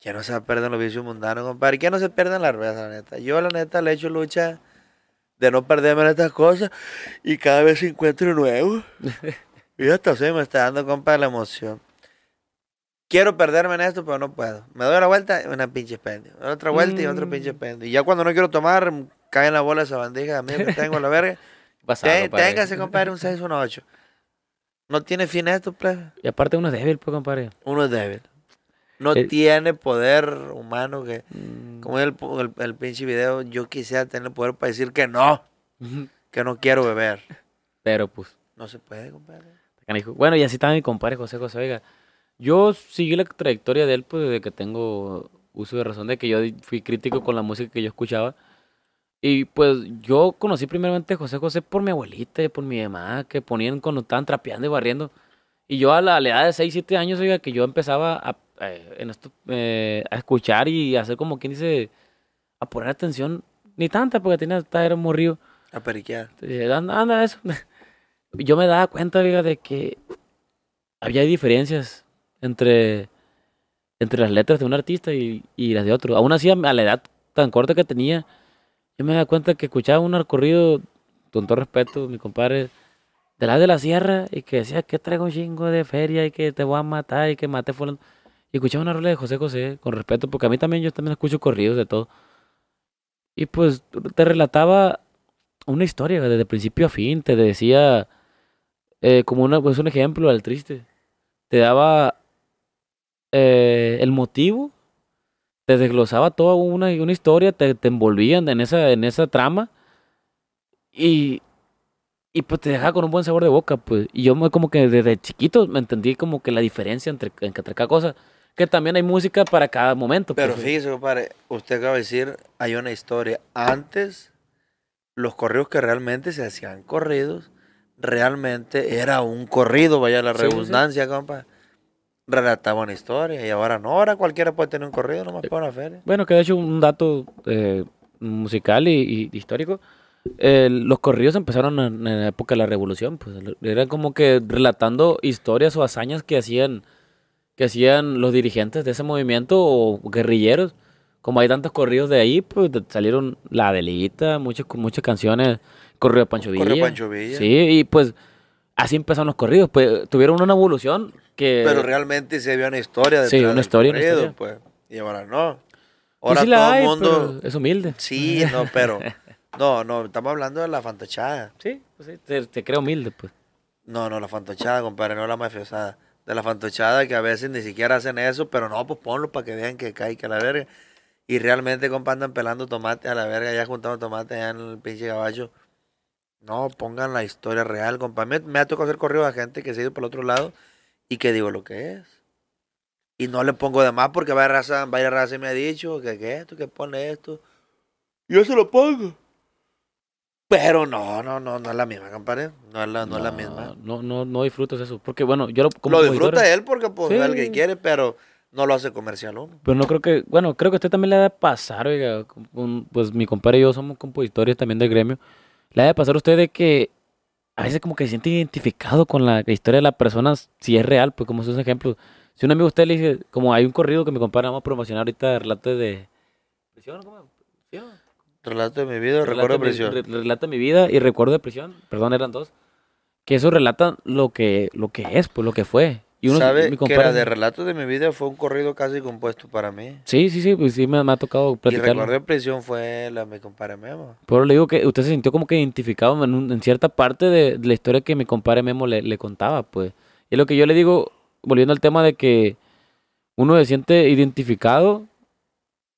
Speaker 1: Que no se pierden los vicios mundanos, compadre. Que no se pierden las ruedas, la neta. Yo, la neta, le he hecho lucha de no perderme en estas cosas y cada vez encuentro nuevo. *laughs* y hasta sí me está dando compadre, la emoción. Quiero perderme en esto, pero no puedo. Me doy la vuelta y una pinche pendio. Otra vuelta y otro mm. pinche pendio. Y ya cuando no quiero tomar, cae en la bola esa bandija. A mí me tengo la verga. *laughs* Pasado, ese téngase, compadre, un 618. No tiene fin esto, plebe. Pues. Y aparte uno es débil, pues, compadre. Uno es débil. No eh, tiene poder humano que, mm. como el, el, pinche video, yo quisiera tener poder para decir que no, *laughs* que no quiero beber. Pero pues. No se puede, compadre.
Speaker 2: Bueno, y así también mi compadre José José Vega. Yo seguí la trayectoria de él pues desde que tengo uso de razón, de que yo fui crítico con la música que yo escuchaba. Y pues yo conocí primeramente a José José por mi abuelita y por mi mamá, que ponían cuando estaban trapeando y barriendo. Y yo a la, a la edad de 6, 7 años, oiga, que yo empezaba a eh, en esto, eh, a escuchar y hacer como quien dice, a poner atención, ni tanta, porque tenía hasta era morrido. A periquear. Anda, eso. *laughs* Yo me daba cuenta, diga, de que había diferencias entre, entre las letras de un artista y, y las de otro. Aún así, a la edad tan corta que tenía, yo me daba cuenta que escuchaba un recorrido, con todo respeto, mi compadre, de la de la sierra, y que decía que traigo un chingo de feria y que te voy a matar y que maté fueron y escuchaba una rueda de José José, con respeto, porque a mí también yo también escucho corridos de todo. Y pues te relataba una historia desde principio a fin, te decía eh, como una, pues un ejemplo al triste. Te daba eh, el motivo, te desglosaba toda una, una historia, te, te envolvían en esa, en esa trama y, y pues te dejaba con un buen sabor de boca. Pues. Y yo como que desde chiquito me entendí como que la diferencia entre, entre cada cosa que también hay música para cada momento. Pero pues,
Speaker 1: fíjese, compadre, usted acaba de decir, hay una historia. Antes, los corridos que realmente se hacían corridos, realmente era un corrido, vaya la redundancia, compa. relataban historias y ahora no, ahora cualquiera puede tener un corrido nomás eh, para una feria.
Speaker 2: Bueno, que de hecho un dato eh, musical y, histórico, eh, los corridos empezaron en, en, la época de la revolución, pues era como que relatando historias o hazañas que hacían que hacían los dirigentes de ese movimiento o guerrilleros. Como hay tantos corridos de ahí, pues salieron La Delita, muchas, muchas canciones, Corrido Pancho Villa. Corrido Pancho Villa. Sí, y pues así empezaron los corridos, pues tuvieron una evolución
Speaker 1: que... Pero realmente se vio una historia de sí, una historia, pues. Y ahora no. Ahora todo el mundo... Es
Speaker 2: humilde. Sí, no, pero... *laughs*
Speaker 1: No, no, estamos hablando de la fantochada Sí, pues sí, te, te creo humilde, pues. No, no, la fantochada, compadre, no la mafiosada de la fantochada que a veces ni siquiera hacen eso, pero no, pues ponlo para que vean que cae que la verga. Y realmente, compa, andan pelando tomate a la verga, ya juntando tomate allá en el pinche caballo. No, pongan la historia real, compa. Me, ha tocado hacer correo a gente que se ha ido por el otro lado y que digo lo que es. Y no le pongo de más porque vaya raza, vaya raza y me ha dicho que, que esto, que pone esto. Yo se lo pongo. Pero no, no, no, no es la misma, compadre. No es la, no, es la misma.
Speaker 2: No, no, no disfrutas eso. Porque bueno, yo lo Lo disfruta él
Speaker 1: porque pues que quiere, pero no lo hace comercial ¿no?
Speaker 2: Pero no creo que, bueno, creo que a usted también le ha de pasar, oiga, pues mi compadre y yo somos compositores también del gremio. Le ha de pasar a usted de que a veces como que se siente identificado con la historia de la persona, si es real, pues como esos ejemplos. Si un amigo usted le dice, como hay un corrido que mi compadre vamos a promocionar ahorita de relate de... ¿Sí Relato de mi vida, recuerdo de prisión. relato de mi vida y recuerdo de prisión, perdón, eran dos. Que eso relata lo que, lo que es, pues lo que fue. Y ¿Sabe mi que era de
Speaker 1: relato de mi vida fue un corrido casi compuesto para mí?
Speaker 2: Sí, sí, sí, pues sí me, ha tocado platicar. Y recuerdo de
Speaker 1: prisión fue la de mi compadre Memo.
Speaker 2: Pero le digo que usted se sintió como que identificado en, cierta parte de, la historia que mi compadre Memo le, contaba, pues. Y lo que yo le digo, volviendo al tema de que uno se siente identificado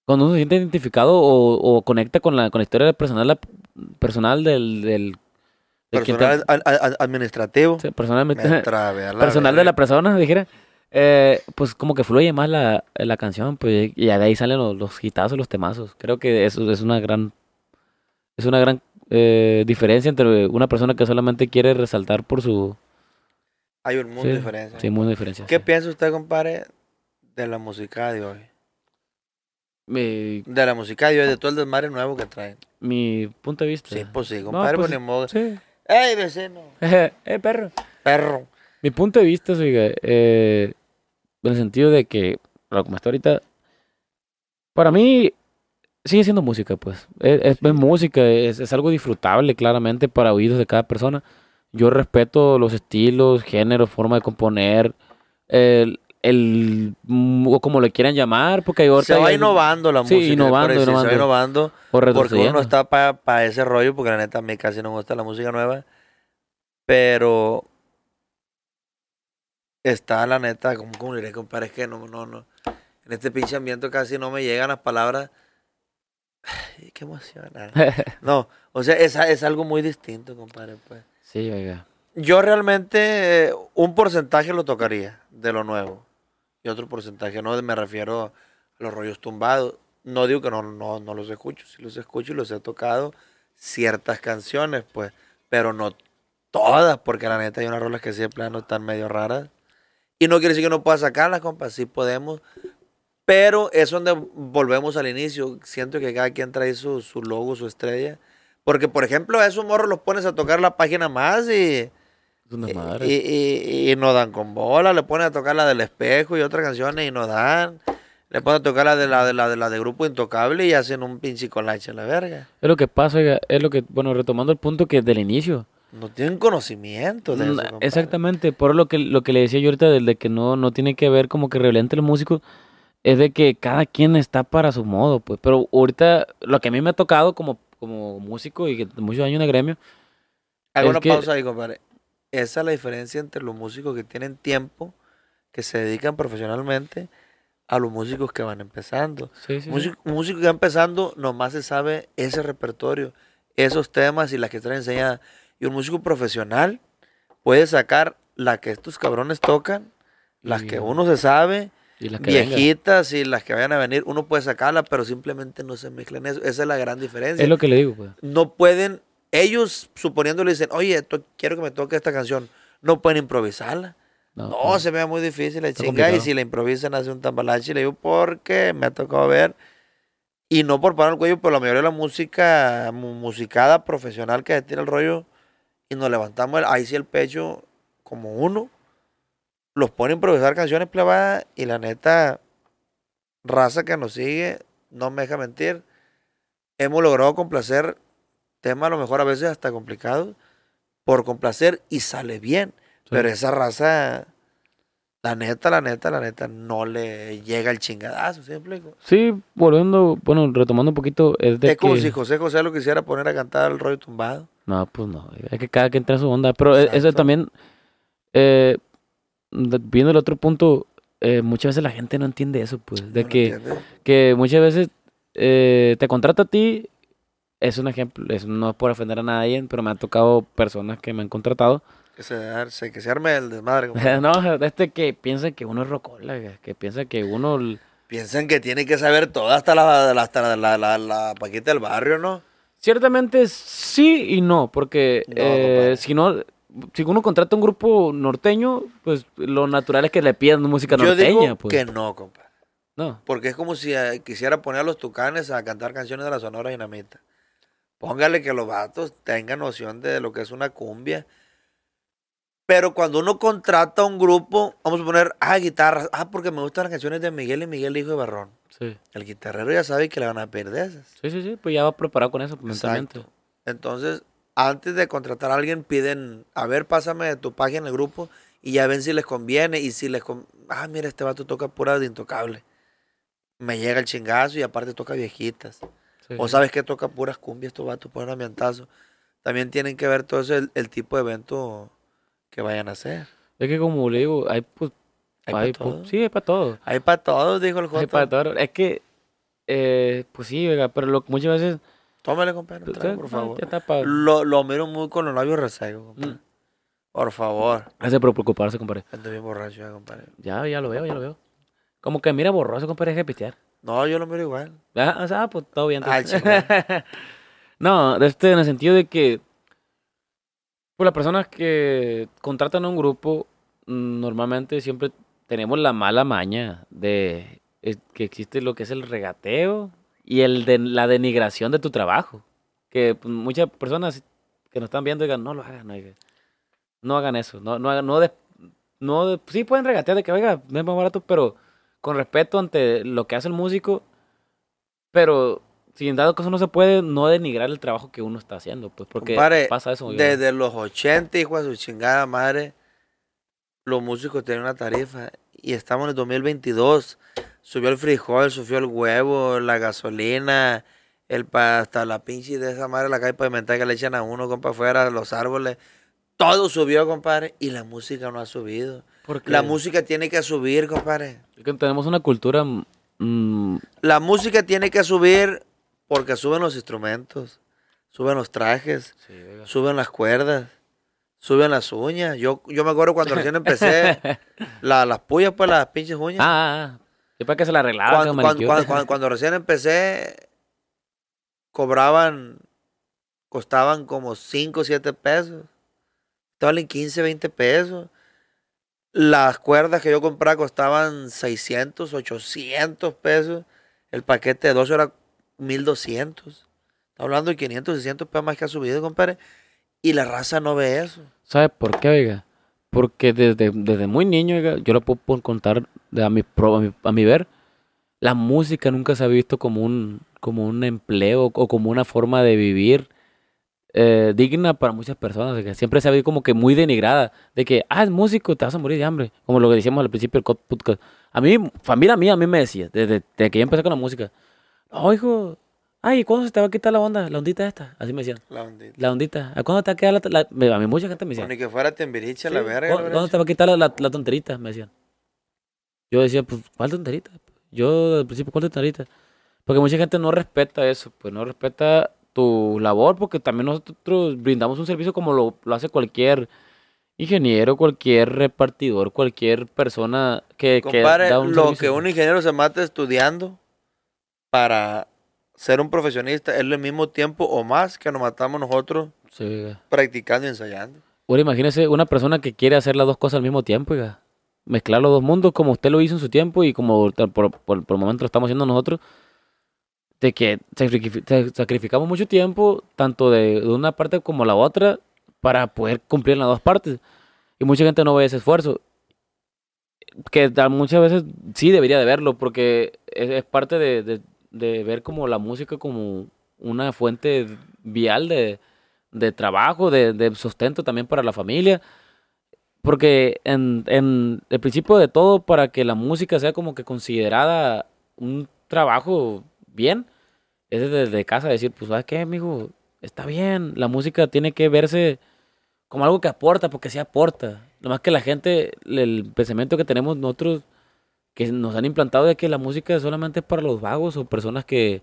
Speaker 2: cuando uno se siente identificado o, conecta con la, con la historia personal, personal del... del, administrativo. Sí, personal,
Speaker 1: de
Speaker 2: la persona, dijera. Eh, pues como que fluye más la, canción, pues y de ahí salen los, los los temazos. Creo que eso es una gran... Es una gran eh, diferencia entre una persona que solamente quiere resaltar por su...
Speaker 1: Hay un mundo de diferencia. mundo ¿Qué piensa usted, compadre, de la música de hoy? de la yo de todo el desmadre nuevo que traen. Mi punto de vista. Sí, pues sí, compadre, no, pues, pues vecino!
Speaker 2: *laughs* ¡Eh, perro! ¡Perro! Mi punto de vista, oiga, eh, en el sentido de que, como está ahorita, para mí sigue siendo música, pues. Es, música, es, algo disfrutable, claramente, para oídos de cada persona. Yo respeto los estilos, géneros, forma de componer, el, el o como le quieran llamar, porque se va innovando la música. Innovando, innovando. Se va innovando. porque uno
Speaker 1: está para ese rollo, porque la neta a mí casi no me gusta la música nueva. Pero está la neta, como, como diré, compadre, es que no, no, no. En este pinche ambiente casi no me llegan las palabras. qué emocionante. Ah. *laughs* no, o sea, es, es algo muy distinto, compadre, pues. Sí, oiga. Yo realmente eh, un porcentaje lo tocaría de lo nuevo otro porcentaje no, me refiero a los rollos tumbados. No digo que no, no, los escucho, si los escucho y los he tocado ciertas canciones, pues, pero no todas, porque la neta hay unas rolas que sí de plano están medio raras. Y no quiere decir que no pueda sacarlas, compas, sí podemos. Pero es donde volvemos al inicio. Siento que cada quien trae su, su logo, su estrella. Porque, por ejemplo, a esos morros los pones a tocar la página más y eh, y, y, no dan con bola, le ponen a tocar la del espejo y otras canciones y no dan. Le ponen a tocar la de la de la de grupo intocable y hacen un pinche colache la verga.
Speaker 2: Es lo que pasa, es lo que, bueno, retomando el punto que es del inicio.
Speaker 1: No tienen conocimiento de mm, eso.
Speaker 2: exactamente, por lo que lo que le decía yo ahorita del de que no, no tiene que ver como que relevante el músico, es de que cada quien está para su modo, pues. Pero ahorita lo que a mí me ha tocado como, como músico y que muchos años en el gremio. Hago pausa ahí,
Speaker 1: compadre esa es la diferencia entre los músicos que tienen tiempo, que se dedican profesionalmente, a los músicos que van empezando. Sí, músico, que va empezando, nomás se sabe ese repertorio, esos temas y las que están enseñadas. Y un músico profesional puede sacar la que estos cabrones tocan, las que uno se sabe, y viejitas y las que vayan a venir, uno puede sacarlas, pero simplemente no se mezclan eso. Esa es la gran diferencia. Es lo que le digo, pues. No pueden ellos suponiéndole dicen, oye, quiero que me toque esta canción, no pueden improvisarla. No, se me ve muy difícil la chinga y si la improvisan hace un tambalache, le digo, porque me ha tocado ver, y no por parar el cuello, pero la mayoría de la música musicada profesional que se el rollo y nos levantamos el, ahí si el pecho como uno, los pone a improvisar canciones plebadas y la neta, raza que nos sigue, no me deja mentir, hemos logrado complacer tema a lo mejor a veces hasta complicado, por complacer y sale bien. Pero esa raza, la neta, la neta, la neta, no le llega el chingadazo, ¿sí
Speaker 2: Sí, volviendo, bueno, retomando un poquito, es como si
Speaker 1: José José lo quisiera poner a cantar el rollo tumbado.
Speaker 2: No, pues no, es que cada quien trae su onda. Pero e-, eso también, eh, viendo el otro punto, eh, muchas veces la gente no entiende eso, pues, de que, muchas veces eh, te contrata a ti es un ejemplo, es, no es por ofender a nadie, pero me han tocado personas que me han contratado.
Speaker 1: Que se, arme el desmadre. *laughs*
Speaker 2: no, este que piensa que uno es rocola, que piensa que uno...
Speaker 1: Piensan que tiene que saber todo hasta la, hasta la, paquita del barrio, ¿no?
Speaker 2: Ciertamente sí y no, porque eh, si no, si uno contrata un grupo norteño, pues lo natural es que le pidan música norteña. Yo pues. que
Speaker 1: no, compadre. No. Porque es como si eh, quisiera poner a los tucanes a cantar canciones de la Sonora Dinamita. Póngale que los vatos tengan noción de lo que es una cumbia. Pero cuando uno contrata un grupo, vamos a poner, ah, guitarras, ah, porque me gustan las canciones de Miguel y Miguel, hijo de Barrón. Sí. El guitarrero ya sabe que le van a perder esas.
Speaker 2: Sí, sí, sí, pues ya va preparado con eso pues, mentalmente.
Speaker 1: Entonces, antes de contratar a alguien, piden, a ver, pásame de tu página el grupo y ya ven si les conviene y si les conviene, ah, mira, este vato toca pura de intocable. Me llega el chingazo y aparte toca viejitas o sabes que toca puras cumbias estos vatos, ponen ambientazo. También tienen que ver todo eso, el, tipo de evento que vayan a hacer.
Speaker 2: Es que como le digo, hay pues, ¿Hay, para todos. Sí, hay para todos.
Speaker 1: Hay para todos, dijo el Jota. Hay para todos. Es que, eh,
Speaker 2: pues sí, pero muchas veces...
Speaker 1: Tómale, compadre, por favor. Está lo, lo miro muy con los labios resecos, compadre. Mm. Por favor.
Speaker 2: Hace por preocuparse, compadre.
Speaker 1: Estoy bien borracho ya, compadre.
Speaker 2: Ya, ya lo veo, ya lo veo. Como que mira borroso, compadre, es que pitear.
Speaker 1: No, yo lo miro igual.
Speaker 2: Ah, ah pues
Speaker 1: todo bien. Ah, *laughs*
Speaker 2: no, este, en el sentido de que por pues, las personas que contratan a un grupo mm, normalmente siempre tenemos la mala maña de que existe lo que es el regateo y el de, la denigración de tu trabajo. Que pues, muchas personas que nos están viendo digan, no lo hagan, no, hagan eso, no, no, no, sí pueden regatear de que, oiga, es más barato, pero con respeto ante lo que hace el músico, pero si en dado caso no se puede, no denigrar el trabajo que uno está haciendo, pues porque pasa eso. Desde los
Speaker 1: 80, hijo de su chingada madre, los músicos tienen una tarifa y estamos en el 2022. Subió el frijol, subió el huevo, la gasolina, el hasta la pinche de esa madre la calle pavimentada que le echan a uno, compa, afuera, los árboles. Todo subió, compadre, y la música no ha subido la música tiene que subir, compadre.
Speaker 2: que tenemos una cultura... Mm,
Speaker 1: la música tiene que subir porque suben los instrumentos, suben los trajes, suben las cuerdas, suben las uñas. Yo, me acuerdo cuando recién empecé, *laughs* las puyas, para pues, las pinches uñas. Ah, ah, ah. para que se la arreglaban. Cuando, cuando, recién empecé, cobraban, costaban como 5 o 7 pesos. Estaban en 15, 20 pesos. Las cuerdas que yo compraba costaban 600, 800 pesos. El paquete de 12 era 1200. Está hablando de 500, 600 pesos más que ha subido, compadre. Y la raza no ve eso.
Speaker 2: ¿Sabes por qué, oiga? Porque desde, desde muy niño, yo lo puedo contar a, mi, a, a mi ver. La música nunca se ha visto como un, como un empleo o como una forma de vivir eh, digna para muchas personas, de que siempre se ha visto como que muy denigrada, de que, ah, es músico, te vas a morir de hambre, como lo que decíamos al principio del podcast. A mí, familia mía, a mí me decía, desde, desde que yo empecé con la música, oh, hijo, ay, ¿cuándo se te va a quitar la onda, la ondita esta? Así me decían. La ondita. La ondita. ¿A cuándo te va a quedar la, A mí mucha gente me decía.
Speaker 1: Ni que fuera tembiricha la verga. ¿Cuándo, te va a
Speaker 2: quitar la, la, tonterita? Me decían. Yo decía, pues, ¿cuál tonterita? Yo al principio, ¿cuál tonterita? Porque mucha gente no respeta eso, pues no respeta tu labor, porque también nosotros brindamos un servicio como lo, hace cualquier ingeniero, cualquier repartidor, cualquier persona que... lo que un
Speaker 1: ingeniero se mata estudiando para ser un profesionista es el mismo tiempo o más que nos matamos nosotros practicando y ensayando.
Speaker 2: Ahora imagínese una persona que quiere hacer las dos cosas al mismo tiempo, Mezclar los dos mundos como usted lo hizo en su tiempo y como por, por el momento lo estamos haciendo nosotros de que sacrificamos mucho tiempo, tanto de, de una parte como la otra, para poder cumplir las dos partes. Y mucha gente no ve ese esfuerzo. Que muchas veces sí debería de verlo, porque es, parte de, de, de, ver como la música como una fuente vial de, de trabajo, de, sustento también para la familia. Porque en, en el principio de todo, para que la música sea como que considerada un trabajo bien, es desde, casa decir, pues, ¿sabes qué, amigo? Está bien, la música tiene que verse como algo que aporta, porque sí aporta. Lo más que la gente, el pensamiento que tenemos nosotros, que nos han implantado de que la música es solamente para los vagos o personas que...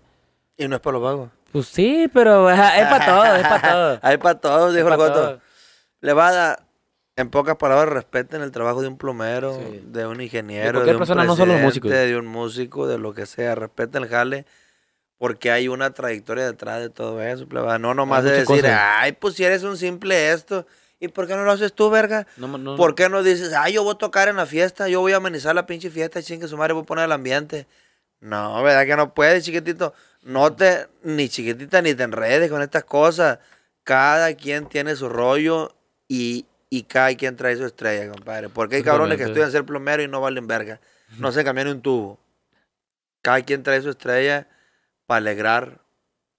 Speaker 1: Y no es para los vagos.
Speaker 2: Pues sí, pero *laughs* es para todos, es para todos. *laughs* es para todos, dijo el Goto.
Speaker 1: Le va a dar, en pocas palabras, respeten el trabajo de un plumero, de un ingeniero, de, un músicos. de un músico, de lo que sea. Respeten el jale porque hay una trayectoria detrás de todo eso, No nomás de decir, ay, pues si eres un simple esto. ¿Y por qué no lo haces tú, verga? No, no, ¿Por qué no dices, ay, yo voy a tocar en la fiesta, yo voy a amenizar la pinche fiesta, chingue su madre, voy a poner el ambiente? No, ¿verdad que no puedes, chiquitito? No te, ni chiquitita, ni te enredes con estas cosas. Cada quien tiene su rollo y, y cada quien trae su estrella, compadre. Porque hay cabrones que estudian ser plomero y no valen verga. No se cambian un tubo. Cada quien trae su estrella para alegrar,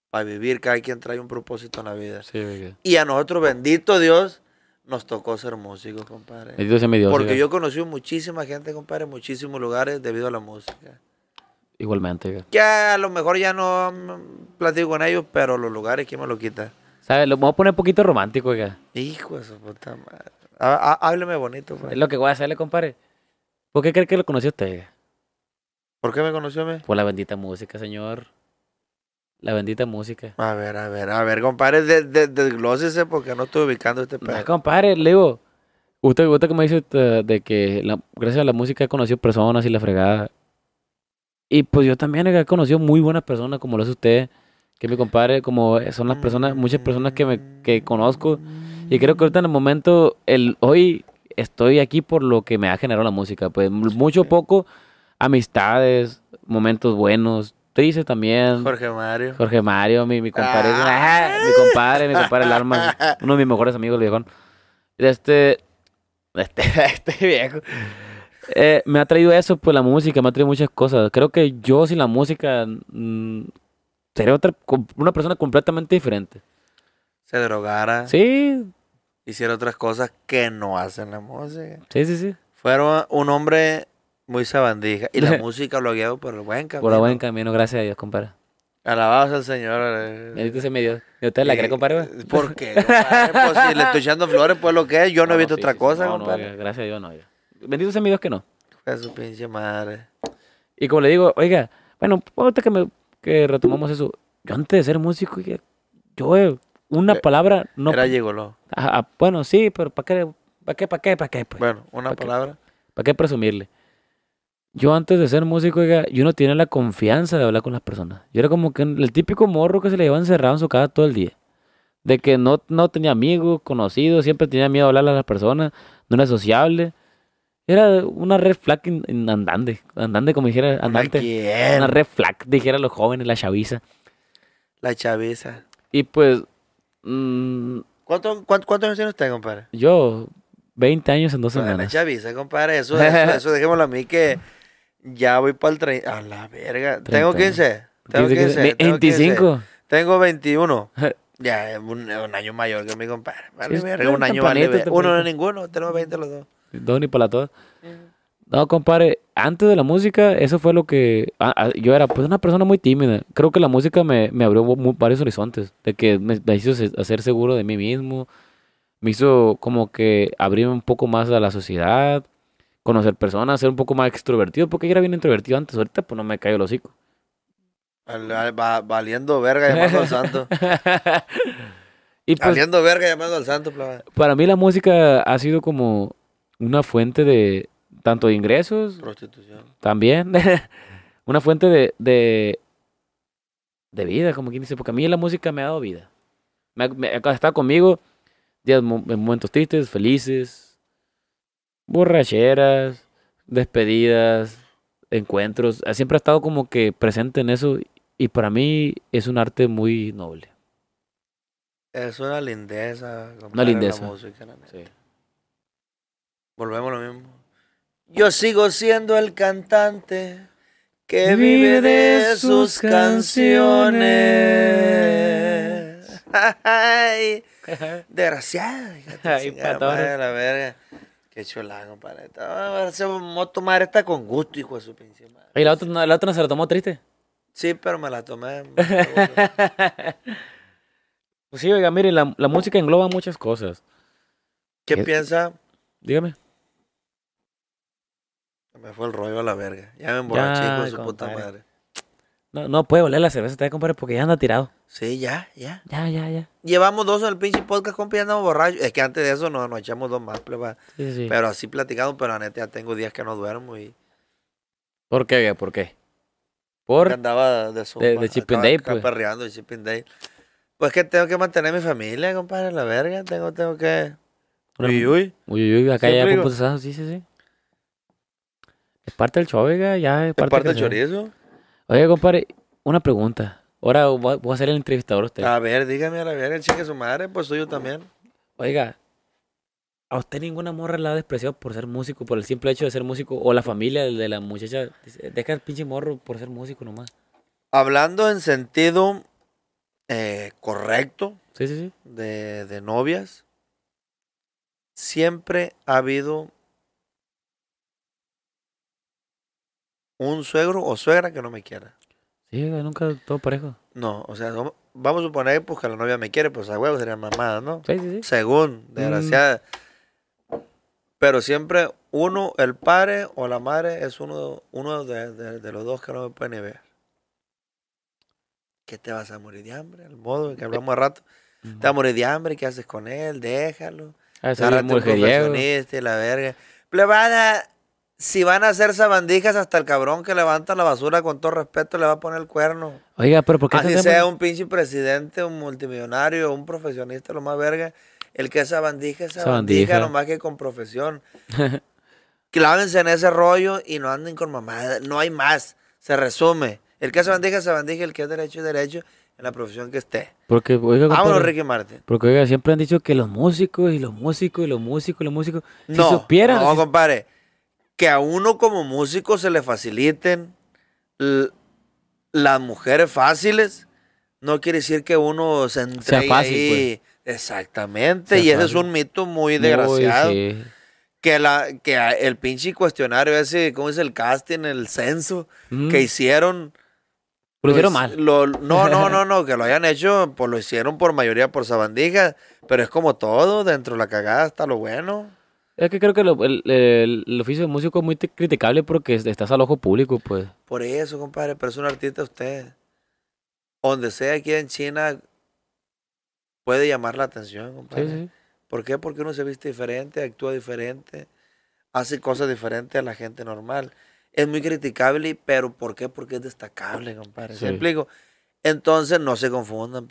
Speaker 1: para vivir. Cada quien trae un propósito en la vida. Sí, y a nosotros, bendito Dios, nos tocó ser músicos, compadre. Bendito sea Porque yo yo conocí muchísima gente, compadre, en muchísimos lugares debido a la música.
Speaker 2: Igualmente. Ya
Speaker 1: Que a lo mejor ya no mm, platico con ellos, pero los lugares, ¿quién me lo quita?
Speaker 2: ¿Sabes? Lo voy a poner un poquito romántico, oiga.
Speaker 1: Hijo de su puta madre. Ah, ah, hábleme bonito, compadre. Pues. Es lo que voy a hacerle, compadre.
Speaker 2: ¿Por qué cree que lo conoció usted?
Speaker 1: ¿Por qué me conoció a mí? Por la bendita música, señor. La bendita música. A ver, a ver, a ver, compadre, desglócese porque no estoy ubicando este pedo.
Speaker 2: No, compadre, le digo, usted, usted como dice eh, de que gracias a la música he conocido personas y la fregada. Y pues yo también he conocido muy buenas personas como lo hace usted, que mi compadre, como son las personas, muchas personas que, me, conozco. Y creo que ahorita en el momento, el hoy estoy aquí por lo que me ha generado la música. Pues mucho o poco, amistades, momentos buenos, dice también.
Speaker 1: Jorge Mario. Jorge
Speaker 2: Mario, mi, compadre. Ah. Ah, mi compadre, mi compadre, el arma. *laughs* Uno de mis mejores amigos, el viejón. Este, este, *laughs* este viejo. Eh, me ha traído eso, pues la música, me ha traído muchas cosas. Creo que yo sin la música mm, sería otra, una persona completamente diferente.
Speaker 1: Se drogara. Sí. Hiciera otras cosas que no hacen la música. Sí, sí, sí. Fuera un hombre muy sabandija. Y la *laughs* música lo ha guiado por el buen camino. Por el buen camino, gracias a Dios, compadre. Alabados al Señor. Bendito eh. sea mi Dios. ¿Y usted la cree, compadre? ¿Por qué? Pues si le estoy echando flores, pues
Speaker 2: lo que es. Yo no, he visto otra cosa, compadre. No, gracias a Dios, no. Bendito sea mi Dios que no.
Speaker 1: A su pinche madre.
Speaker 2: Y como le digo, oiga, bueno, ahorita que, me, que retomamos eso, yo antes de ser músico, yo eh, una eh, palabra no. Era llegó ah, Bueno, sí, pero ¿para qué? ¿Para qué? ¿Para qué? Pues?
Speaker 1: Bueno, una palabra.
Speaker 2: ¿Para qué presumirle? Yo antes de ser músico, yo no tenía la confianza de hablar con las personas. Yo era como que el típico morro que se le llevaba encerrado en su casa todo el día. De que no, no tenía amigos, conocidos, siempre tenía miedo a hablarle a las personas, no era sociable. Era una red en andante, andante como dijera, andante. Una red flag, dijera los jóvenes, la chaviza.
Speaker 1: La chaviza. Y pues... Mm, cuánto, ¿Cuántos años tiene usted, compadre?
Speaker 2: Yo, 20 años en dos semanas. La
Speaker 1: chaviza, compadre, eso, eso *laughs* dejémoslo a mí que... Ya voy para el 30. A la verga. Tengo 15. Tengo 15. 25. Tengo 21. *laughs* ya, un, un, año mayor que mi compadre. Vale, verga, un año vale. Uno no es ninguno. Tenemos 20 los dos.
Speaker 2: Dos ni para la No, compadre, antes de la música, eso fue lo que... Ah, ah, yo era pues una persona muy tímida. Creo que la música me, me abrió varios horizontes, de que me, hizo hacer seguro de mí mismo, me hizo como que abrirme un poco más a la sociedad, conocer personas, ser un poco más extrovertido, porque yo era bien introvertido antes, ahorita pues no me cae el hocico.
Speaker 1: valiendo verga llamando al santo. *laughs* Pues valiendo verga llamando al santo.
Speaker 2: Para mí la música ha sido como una fuente de tanto de ingresos. También. *laughs* una fuente de, de, vida, como quien dice, porque a mí la música me ha dado vida. Me, está conmigo días, en momentos tristes, felices, borracheras, despedidas, encuentros. Ah, siempre ha estado como que presente en eso y para mí es un arte muy noble.
Speaker 1: Es una lindeza. Una lindeza. Volvemos a lo mismo. Yo sigo siendo el cantante que vive de sus canciones. Ay, Qué chulano, paleta Ahora moto tomar esta con gusto, hijo de su pinche madre.
Speaker 2: ¿Y la otra, no, la se la tomó triste?
Speaker 1: Sí, pero me la tomé. *laughs*
Speaker 2: pues sí, oiga, mire, la, la, música engloba muchas cosas. ¿Qué, eh, piensa? Dígame.
Speaker 1: Me fue el rollo a la verga. Ya me emborraché con su puta madre.
Speaker 2: No, no puede oler la cerveza, te voy porque ya anda tirado.
Speaker 1: Sí, ya, ya. Ya, ya, ya. Llevamos dos en el pinche podcast, compa, y andamos borrachos. Es que antes de eso nos echamos dos más, Pero así platicando, pero la neta ya tengo días que no duermo y...
Speaker 2: ¿Por qué, ¿Por qué? Porque andaba de, su. De, Day, pues. perreando
Speaker 1: de Chipping Day. Pues que tengo que mantener mi familia, compadre, la verga. Tengo, tengo que...
Speaker 2: Uy, uy. Uy, uy, acá ya sí, sí, sí. Es parte del show, ya parte, es parte del chorizo. Oiga, compadre, una pregunta. Ahora voy a ser el entrevistador usted. A
Speaker 1: ver, dígame a la verga, de su madre, pues soy yo también.
Speaker 2: Oiga, ¿a usted ninguna morra la ha despreciado por ser músico, por el simple hecho de ser músico? O la
Speaker 1: familia de la muchacha, deja el
Speaker 2: pinche morro por ser músico nomás.
Speaker 1: Hablando en sentido eh, correcto De, de novias, siempre ha habido un suegro o suegra que no me quiera.
Speaker 2: Sí, nunca todo parejo.
Speaker 1: No, o sea, vamos a suponer pues, que la novia me quiere, pues a huevo sería mamada, ¿no? Sí, sí, sí. Según, desgraciada. Pero siempre uno, el padre o la madre, es uno, uno de, los dos que no me pueden ver. Que te vas a morir de hambre, al modo que eh, hablamos al rato. Te vas a morir de hambre, ¿qué haces con él? Déjalo. Ah, un y la verga si van a hacer sabandijas hasta el cabrón que levanta la basura con todo respeto le va a poner el cuerno. Oiga,
Speaker 2: pero ¿por qué Así sea un
Speaker 1: pinche presidente, un multimillonario, un profesionista, lo más verga. El que es sabandija es sabandija, lo más que con profesión. *laughs* Clávense en ese rollo y no anden con mamadas. No hay más. Se resume. El que sabandija sabandija, el que es derecho y derecho en la profesión que esté.
Speaker 2: Porque, oiga, Vámonos, Ricky Martin. Porque, oiga, siempre han dicho que los músicos y los músicos y los músicos y los músicos. si supieran. No,
Speaker 1: compadre que a uno como músico se le faciliten las mujeres fáciles, no quiere decir que uno se entregue fácil, pues. Exactamente, y ese es un mito muy desgraciado. Que, la, que el pinche cuestionario ese, ¿cómo es el casting, el censo mm. que hicieron? Lo hicieron pues, mal. no, no, no, *laughs* no, que lo hayan hecho, pues lo hicieron por mayoría por sabandija, pero es como todo, dentro de la cagada está lo bueno.
Speaker 2: Es que creo que el, oficio de músico es muy criticable porque estás al ojo público, pues.
Speaker 1: Por eso, compadre, pero es un artista usted. Donde sea aquí en China puede llamar la atención, compadre. ¿Por qué? Porque uno se viste diferente, actúa diferente, hace cosas diferentes a la gente normal. Es muy criticable, pero ¿por qué? Porque es destacable, compadre. ¿Se explico? Entonces no se confundan,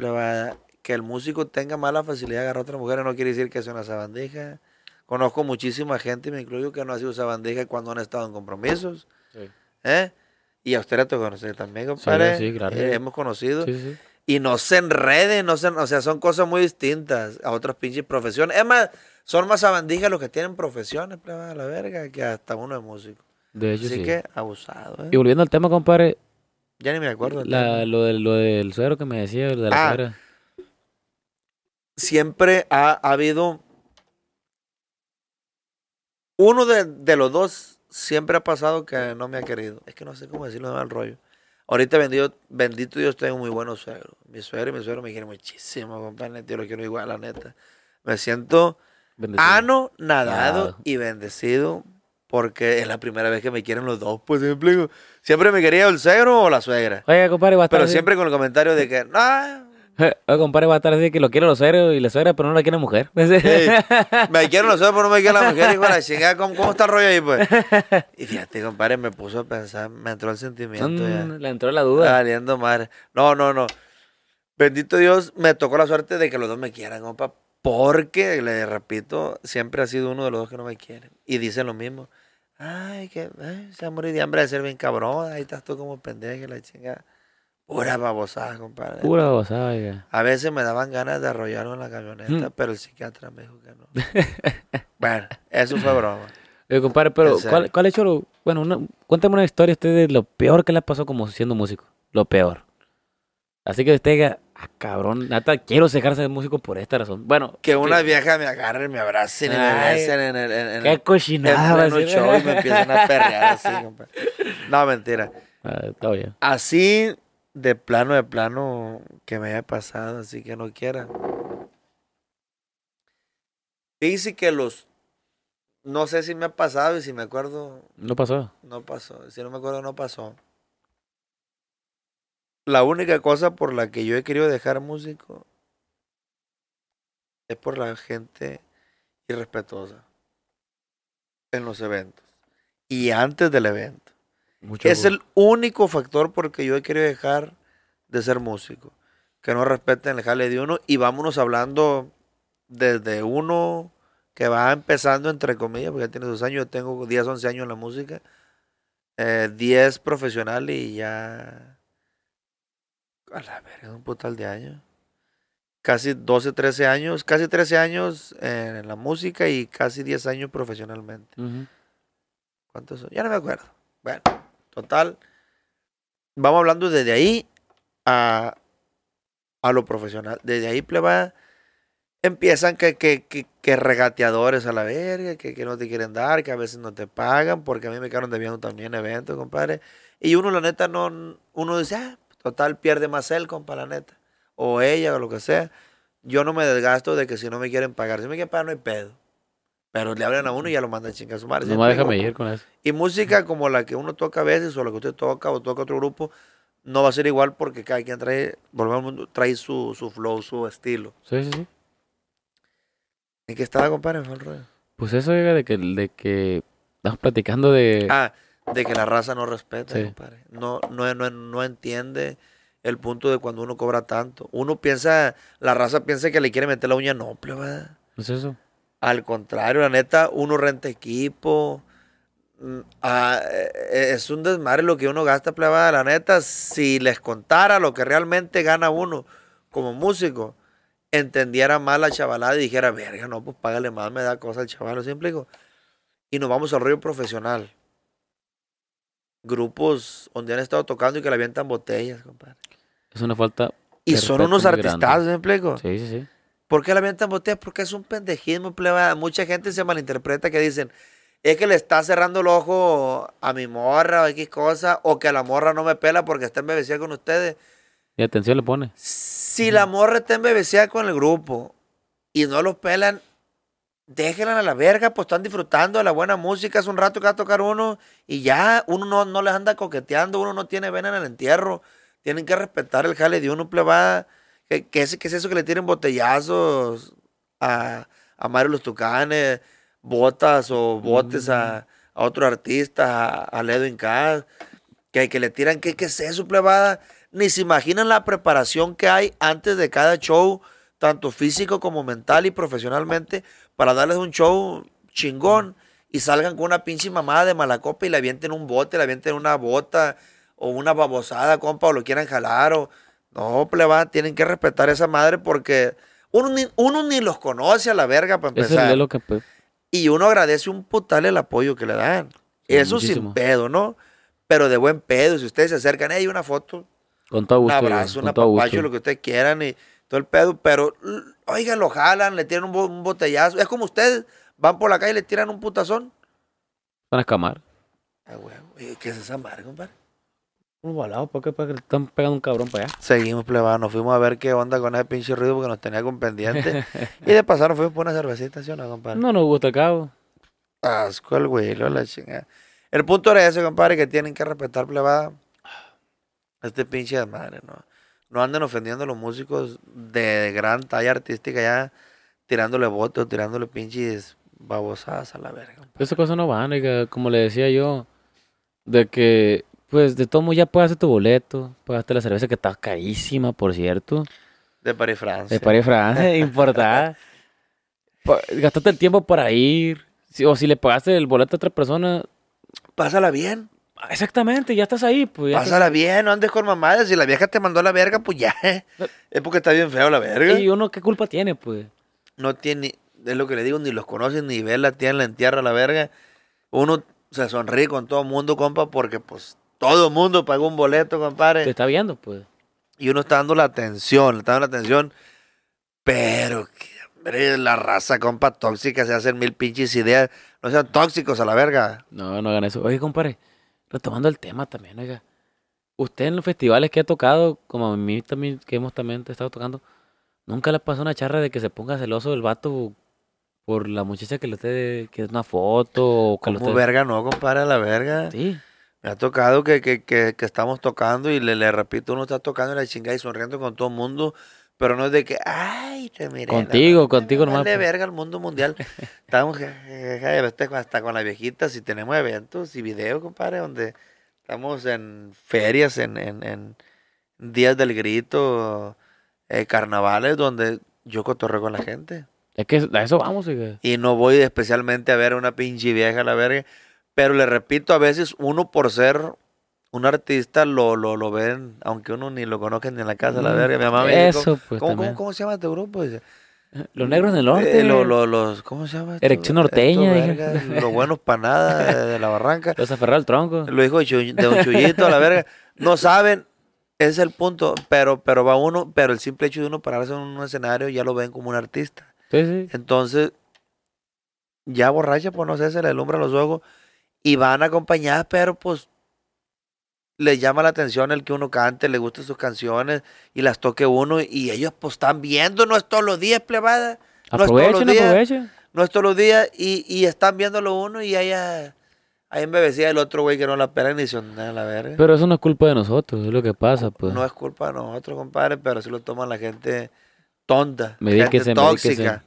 Speaker 1: Que el músico tenga mala facilidad de agarrar a otra mujer no quiere decir que sea una sabandija Conozco muchísima gente, me incluyo, que no ha sido sabandija cuando han estado en compromisos. ¿eh? Y a usted le conocer también, compadre. Sí, sí, eh, hemos conocido. Y no se enreden, no se, o sea, son cosas muy distintas a otras pinches profesiones. Es más, son más sabandijas los que tienen profesiones, la verga, que hasta uno es músico.
Speaker 2: De hecho, Así que, abusado. ¿eh? Y volviendo al tema, compadre.
Speaker 1: Ya ni me acuerdo. lo, lo,
Speaker 2: del suero que me decía, de la ah,
Speaker 1: Siempre ha habido uno de, los dos siempre ha pasado que no me ha querido. Es que no sé cómo decirlo de mal rollo. Ahorita bendito, bendito Dios tengo muy buenos suegros. Mi suegro y mi suegro me quieren muchísimo, compadre. Yo lo quiero igual, la neta. Me siento ano, nadado y bendecido porque es la primera vez que me quieren los dos, pues siempre, siempre me quería el suegro o la suegra.
Speaker 2: Oye, compadre, Pero siempre
Speaker 1: con el comentario de que,
Speaker 2: eh, Oye, compadre, va a estar así que lo quieren los suegros y la suegra, pero no la quiere mujer. *laughs* me quieren los suegros, pero no me quiere la mujer, hijo de la chingada. ¿Cómo, está el rollo ahí, pues?
Speaker 1: Y fíjate, compadre, me puso a pensar, me entró el sentimiento. Mm, ya. Le entró la duda. Saliendo ah, madre. No, no, no. Bendito Dios, me tocó la suerte de que los dos me quieran, compa. Porque, le repito, siempre ha sido uno de los dos que no me quiere. Y dicen lo mismo. Ay, que se ha morido de hambre de ser bien cabrón. Ahí estás tú como pendeja, la chingada. Pura babosada, compadre. Pura babosada, A veces me daban ganas de arrollarlo en la camioneta, mm. pero el psiquiatra me dijo que no. *laughs* bueno, eso fue broma. compadre, pero ¿cuál,
Speaker 2: ¿cuál ha hecho lo...? Bueno, cuéntame una historia usted de lo peor que le pasó como siendo músico. Lo peor. Así que usted diga, ah, cabrón, nata, quiero cejarse de músico por esta razón. Bueno. Que una
Speaker 1: vieja me agarre, me abrace y me besen en el... En, en qué cochinada. En y me empiezan a perrear así, *laughs* compadre. No, mentira. Ah, está bien. Así de plano, de plano que me haya pasado, así que no quiera. Dice que los. No sé si me ha pasado y si me acuerdo. No pasó. No pasó. Si no me acuerdo, no pasó. La única cosa por la que yo he querido dejar músico es por la gente irrespetuosa en los eventos y antes del evento es el único factor porque yo he querido dejar de ser músico. Que no respeten el jale de uno y vámonos hablando desde uno que va empezando, entre comillas, porque ya tiene dos años, yo tengo 10, 11 años en la música, 10 eh, profesional y ya... A la verga, un putal de años. Casi 12, 13 años, casi 13 años en la música y casi 10 años profesionalmente. ¿Cuántos son? Ya no me acuerdo. Bueno. Total, vamos hablando desde ahí a, a lo profesional. Desde ahí, plebada, empiezan que, que, que, regateadores a la verga, que, no te quieren dar, que a veces no te pagan, porque a mí me quedaron debiendo también eventos, compadre. Y uno, la neta, no, uno dice, ah, total, pierde más él, compa, la neta. O ella, o lo que sea. Yo no me desgasto de que si no me quieren pagar. Si me quieren pagar, no hay pedo. Pero le hablan a uno y ya lo mandan a chingar a su madre. No me déjame ir con eso. Y música como la que uno toca a veces o la que usted toca o toca otro grupo, no va a ser igual porque cada quien trae, trae su, flow, su estilo. Sí, sí, sí. ¿En qué estaba, compadre?
Speaker 2: Pues eso, llega de que, de que estamos platicando de... Ah,
Speaker 1: de que la raza no respeta, compadre. No, no, no, no entiende el punto de cuando uno cobra tanto. Uno piensa, la raza piensa que le quiere meter la uña, no,
Speaker 2: plebada. Pues eso.
Speaker 1: Al contrario, la neta, uno renta equipo. Mm, ah, e, e, es un desmadre lo que uno gasta, plebada. La neta, si les contara lo que realmente gana uno como músico, entendiera más la chavalada y dijera, verga, no, pues págale más, me da cosa el chaval, siempre. digo. Y nos vamos al rollo profesional. Grupos donde han estado tocando y que le avientan botellas, compadre.
Speaker 2: Es una falta. Y son unos artistas, ¿sí explico? Sí, sí, sí.
Speaker 1: ¿Por qué la venta ustedes, Porque es un pendejismo, plebada. Mucha gente se malinterpreta que dicen, es que le está cerrando el ojo a mi morra o X cosa, o que a la morra no me pela porque está en embebecida con ustedes.
Speaker 2: Y atención le pone. Si
Speaker 1: la morra está en bebecía con el grupo y no los pelan, déjenla a la verga, pues están disfrutando de la buena música, hace un rato que va a tocar uno y ya, uno no, no les anda coqueteando, uno no tiene vena en el entierro. Tienen que respetar el jale de uno, plebada. ¿Qué, es, eso que le tiran botellazos a, a Mario Los Tucanes, botas o botes a, mm. otro artista, a, Ledwin que Cass? Que, le tiran, ¿qué, ¿qué es eso, plebada? Ni se imaginan la preparación que hay antes de cada show, tanto físico como mental y profesionalmente, para darles un show chingón y salgan con una pinche mamada de malacopa y la avienten un bote, la avienten una bota o una babosada, compa, o lo quieran jalar o no, pleba, pues tienen que respetar a esa madre porque uno ni, los conoce a la verga para empezar. Es pues. Y uno agradece un putal el apoyo que le dan. Y Eso sin pedo, ¿no? Pero de buen pedo, si ustedes se acercan, hay una foto.
Speaker 2: Con todo gusto. Un abrazo, un apapacho, lo que
Speaker 1: ustedes quieran y todo el pedo. Pero, oigan, lo jalan, le tiran un, botellazo. Es como ustedes van por la calle y le tiran un putazón. Van a escamar. Ah, ¿qué es esa compadre? volado ¿por qué están pegando un cabrón para allá? Seguimos plebados, nos fuimos a ver qué onda con ese pinche ruido porque nos tenía con pendiente. y de pasar nos fuimos por una cervecita, ¿sí o no, compadre? No nos gusta, cabo. Asco el güey, la chingada. El punto era ese, compadre, que tienen que respetar plebada. Este pinche de madre, ¿no? No anden ofendiendo a los músicos de gran talla artística ya tirándole votos tirándole pinches babosadas a la verga.
Speaker 2: esa cosa no van, como le decía yo, de que pues de todo modo ya pagaste tu boleto, pagaste la cerveza que está carísima, por cierto. De Paris-France. De Paris-France, *laughs* importada. Gastaste el tiempo para ir. O si le pagaste el boleto a otra persona.
Speaker 1: Pásala bien. Exactamente, ya estás ahí. Pues, Pásala bien, no andes con mamadas. Si la vieja te mandó a la verga, pues ya. Es porque está bien feo la verga. Y uno, ¿qué culpa tiene, pues? No tiene, es lo que le digo, ni los conoces, ni la tía en la entierra la verga. Uno se sonríe con todo el mundo, compa, porque pues todo el mundo pagó un boleto, compadre. Te está viendo, pues. Y uno está dando la atención, le está dando la atención. Pero, hombre, la raza, compa, tóxica, se hacen mil pinches ideas. No sean tóxicos a la verga.
Speaker 2: No, no hagan eso. Oye, compadre, retomando el tema también, oiga. Usted en los festivales que ha tocado, como a mí también, que hemos también estado tocando, ¿nunca le pasó una charra de que se ponga celoso el vato
Speaker 1: por la muchacha que le esté, que es una foto o Como verga no, compadre, a la verga. Sí. Me ha tocado que, estamos tocando y le, le, repito, uno está tocando y la chingada y sonriendo con todo el mundo, pero no es de que, ay, te miré. Contigo, contigo nomás. de pues". verga al mundo mundial. *laughs* estamos hasta con las viejitas si y tenemos eventos y videos, compadre, donde estamos en ferias, en, días del grito, eh, carnavales, donde yo cotorreo con la gente. Es que a eso vamos, Y no voy especialmente a ver una pinche vieja a la verga. Pero le repito, a veces uno por ser un artista lo, lo, lo ven, aunque uno ni lo conozca ni en la casa, de la mm, verga. Mi mamá me dijo, pues, ¿cómo, ¿cómo, se llama este grupo? los negros del norte. Eh, los, ¿Cómo se llama? Erección norteña. los buenos panadas de, de, la barranca. Los aferrados al tronco. Lo dijo de, de un chullito a la verga. No saben, ese es el punto, pero, pero va uno, pero el simple hecho de uno pararse en un escenario ya lo ven como un artista. Sí, sí. Entonces, ya borracha, pues no sé, se le alumbra los ojos y van acompañadas, pero pues les llama la atención el que uno cante, le gustan sus canciones y las toque uno y ellos pues están viendo, no es todos los días plebada. No aprovechen, todos los días, aprovechen. No es todos los días y, y están viéndolo uno y allá... Ahí embebecía el otro güey que no la espera ni se la verga.
Speaker 2: Pero eso no es culpa de nosotros, es lo que pasa, pues. No
Speaker 1: es culpa de nosotros, compadre, pero si lo toman la gente tonta, gente tóxica.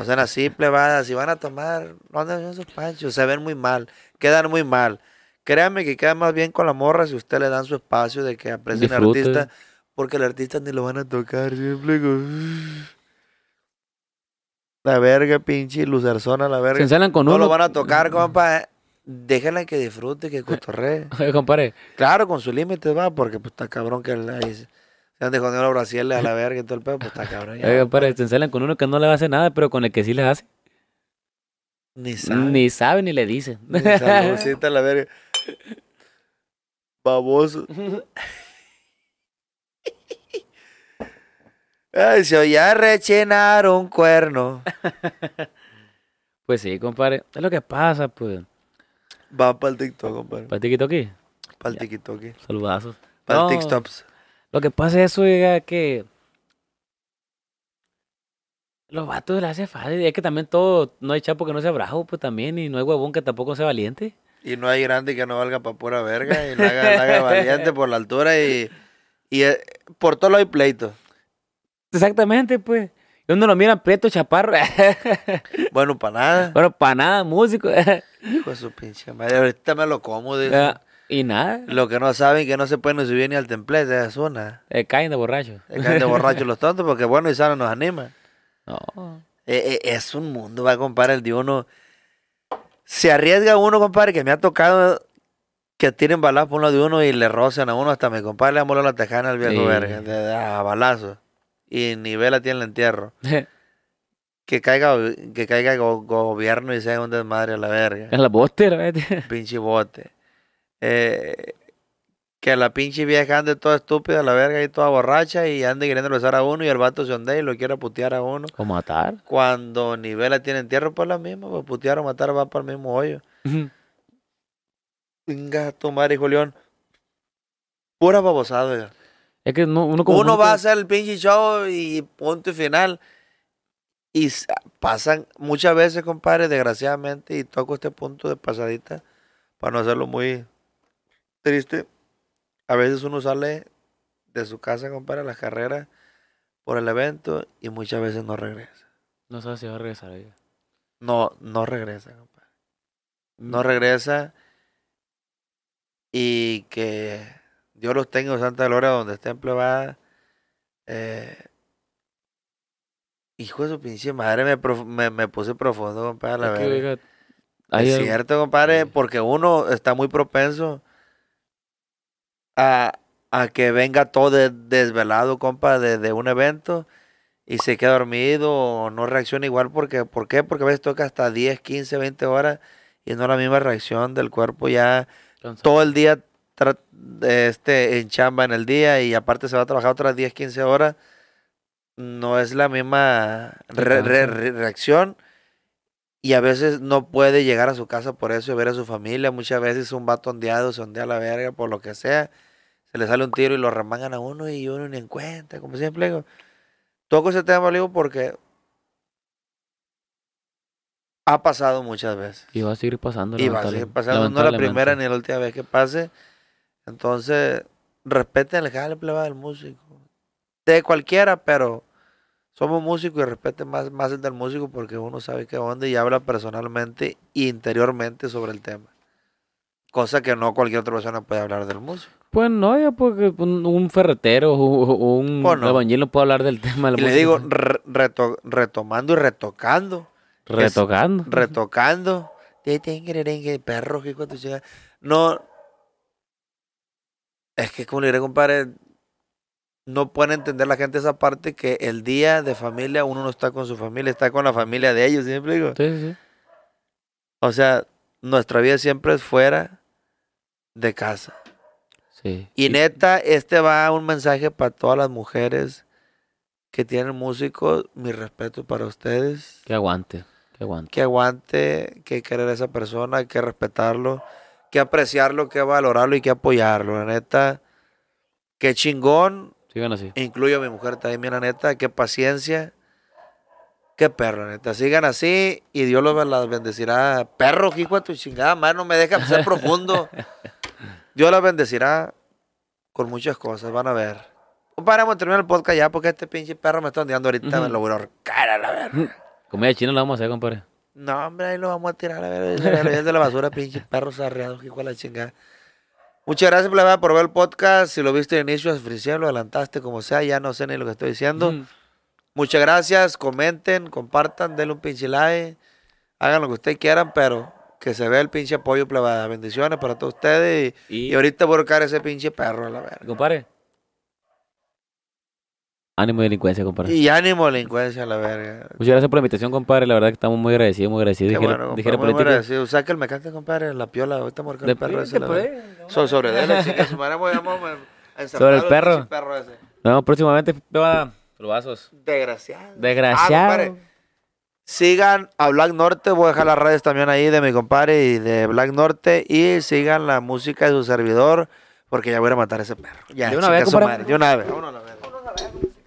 Speaker 1: O sea, así, plebadas. Si van a tomar, no anden en sus panchos. Se ven muy mal, quedan muy mal. Créanme que queda más bien con la morra si usted le dan su espacio de que aprecie un artista. Porque el artista ni lo van a tocar. Siempre La verga, pinche lucerzona, la verga. con no lo van a tocar, compa. Eh. Déjenla que disfrute, que cotorre. *laughs* Claro, con su límite va, porque pues, está cabrón que él dice. Se han dejado los brasiles a la *laughs* verga y todo el pedo, pues está cabrón. Ya, Oiga,
Speaker 2: se encelan con uno que no le hace nada, pero con el que sí le hace. Ni sabe. Ni sabe ni le dice. Ni sabe,
Speaker 1: *laughs* a la verga. Baboso. *laughs* Ay, se oía ah, rechinar un cuerno.
Speaker 2: Pues sí, compadre. Es lo que pasa, pues. Va para el TikTok, compadre. ¿Para el TikTok? Para el TikTok. Saludazos. Para el TikToks. Lo que pasa es eso, que los vatos le hace fácil. Es que también todo,
Speaker 1: no hay chapo que no sea bravo, pues también, y no hay huevón que tampoco sea valiente. Y no hay grande que no valga para pura verga, y no haga, *laughs* valiente por la altura, y, y eh, por todo lo hay pleito.
Speaker 2: Exactamente, pues. Y uno lo mira preto, chaparro. *laughs*
Speaker 1: bueno, para nada. Bueno, para nada, músico. Hijo de su pinche madre, ahorita me lo como, y nada. Lo que no saben que no se pueden subir ni al temple es una. Eh, caen de borrachos. Eh, caen de borrachos los tontos porque bueno, y Isana nos anima. No. Eh, es un mundo, va, a compadre, el de uno. Se arriesga uno, compadre, que me ha tocado que tiren balazos por uno de uno y le rocen a uno hasta mi compadre le molado la tejana al viejo verga. De, a balazos. Y ni vela tiene el entierro. *laughs* que caiga, que caiga gobierno y sea un desmadre a la verga. En la bote, Pinche bote. Eh, que la pinche vieja ande toda estúpida, a la verga y toda borracha y ande queriendo besar a uno y el vato se ondea y lo quiere putear a uno. O matar. Cuando nivela vela tiene entierro, por pues la misma, pues putear o matar va para el mismo hoyo. Venga, tu madre, hijo Pura babosada,
Speaker 2: Es que uno como Uno va a
Speaker 1: hacer el pinche show y punto y final. Y pasan muchas veces, compadre, desgraciadamente, y toco este punto de pasadita para no hacerlo muy triste. A veces uno sale de su casa, compadre, a la carrera por el evento y muchas veces no regresa.
Speaker 2: No sabe si va a regresar
Speaker 1: No, no regresa, compadre. No mm. regresa y que Dios los tenga Santa Gloria donde esté empleada. Eh, hijo de su pinche madre, me, puse profundo, compadre. La verdad. es cierto, compadre, porque uno está muy propenso a, que venga todo desvelado, compa, de, de, un evento y se queda dormido o no reacciona igual. Porque, ¿Por qué? Porque a veces toca hasta 10, 15, 20 horas y no la misma reacción del cuerpo ya todo el día este, en chamba en el día y aparte se va a trabajar otras 10, 15 horas. No es la misma reacción y a veces no puede llegar a su casa por eso y ver a su familia. Muchas veces un vato sondea se a la verga por lo que sea se le sale un tiro y lo remangan a uno y uno ni en cuenta, como siempre Toco ese tema, digo, porque ha pasado muchas veces.
Speaker 2: Y va a seguir pasando. Y va a seguir pasando, no la primera
Speaker 1: ni la última vez que pase. Entonces, respeten el jale del músico. De cualquiera, pero somos músicos y respeten más, más el del músico porque uno sabe qué onda y habla personalmente e interiormente sobre el tema. Cosa que no cualquier otra persona puede hablar del músico.
Speaker 2: Pues no, ya porque un, ferretero o un pues no.
Speaker 1: puede hablar del tema. Del y le digo, retomando y retocando. Retocando. retocando. Perro, que cuando llega. No. Es que, como le diré, compadre, no puede entender la gente esa parte que el día de familia uno no está con su familia, está con la familia de ellos, ¿sí digo. Sí, sí. O sea, nuestra vida siempre es fuera de casa. Sí. Y neta, este va un mensaje para todas las mujeres que tienen músicos. Mi respeto para ustedes. Que aguante, que aguante. Que aguante, que querer a esa persona, que respetarlo, que apreciarlo, que valorarlo y que apoyarlo. La neta, que chingón. Sigan así. Incluyo a mi mujer también, la neta, qué paciencia. Qué perro, neta. Sigan así y Dios los bendecirá. Perro, hijo de tu chingada madre, no me deja ser profundo. *laughs* Dios los bendecirá con muchas cosas, van a ver. Compadre, vamos a terminar el podcast ya porque este pinche perro me está ondeando ahorita, en el me lo voy a a la
Speaker 2: verga. Comida china la vamos a hacer, compadre.
Speaker 1: No, hombre, ahí lo vamos a tirar a ver. Es de la basura, pinche perro sarreado, hijo de la chingada. Muchas gracias, por ver el podcast. Si lo viste de inicio, es lo adelantaste como sea, ya no sé ni lo que estoy diciendo. Muchas gracias, comenten, compartan, denle un pinche like, hagan lo que ustedes quieran, pero que se vea el pinche apoyo plebada. Bendiciones para todos ustedes y, ahorita voy a buscar ese pinche perro a la verga. Compare.
Speaker 2: Ánimo y delincuencia, compadre. Y
Speaker 1: ánimo de delincuencia, la verga.
Speaker 2: Muchas gracias por la invitación, compadre. La verdad que estamos muy agradecidos, muy agradecidos. Qué dijera, bueno, dijera
Speaker 1: muy Saca el mecánico, compadre, la piola. Ahorita marca el perro ese. Puede, sobre a sobre el perro. El perro No, próximamente
Speaker 2: Desgraciado. Desgraciado.
Speaker 1: Ah, sigan a Black Norte, voy a dejar las redes también ahí de mi compadre y de Black Norte. Y sigan la música de su servidor, porque ya voy a matar a ese perro. de una vez, De una vez.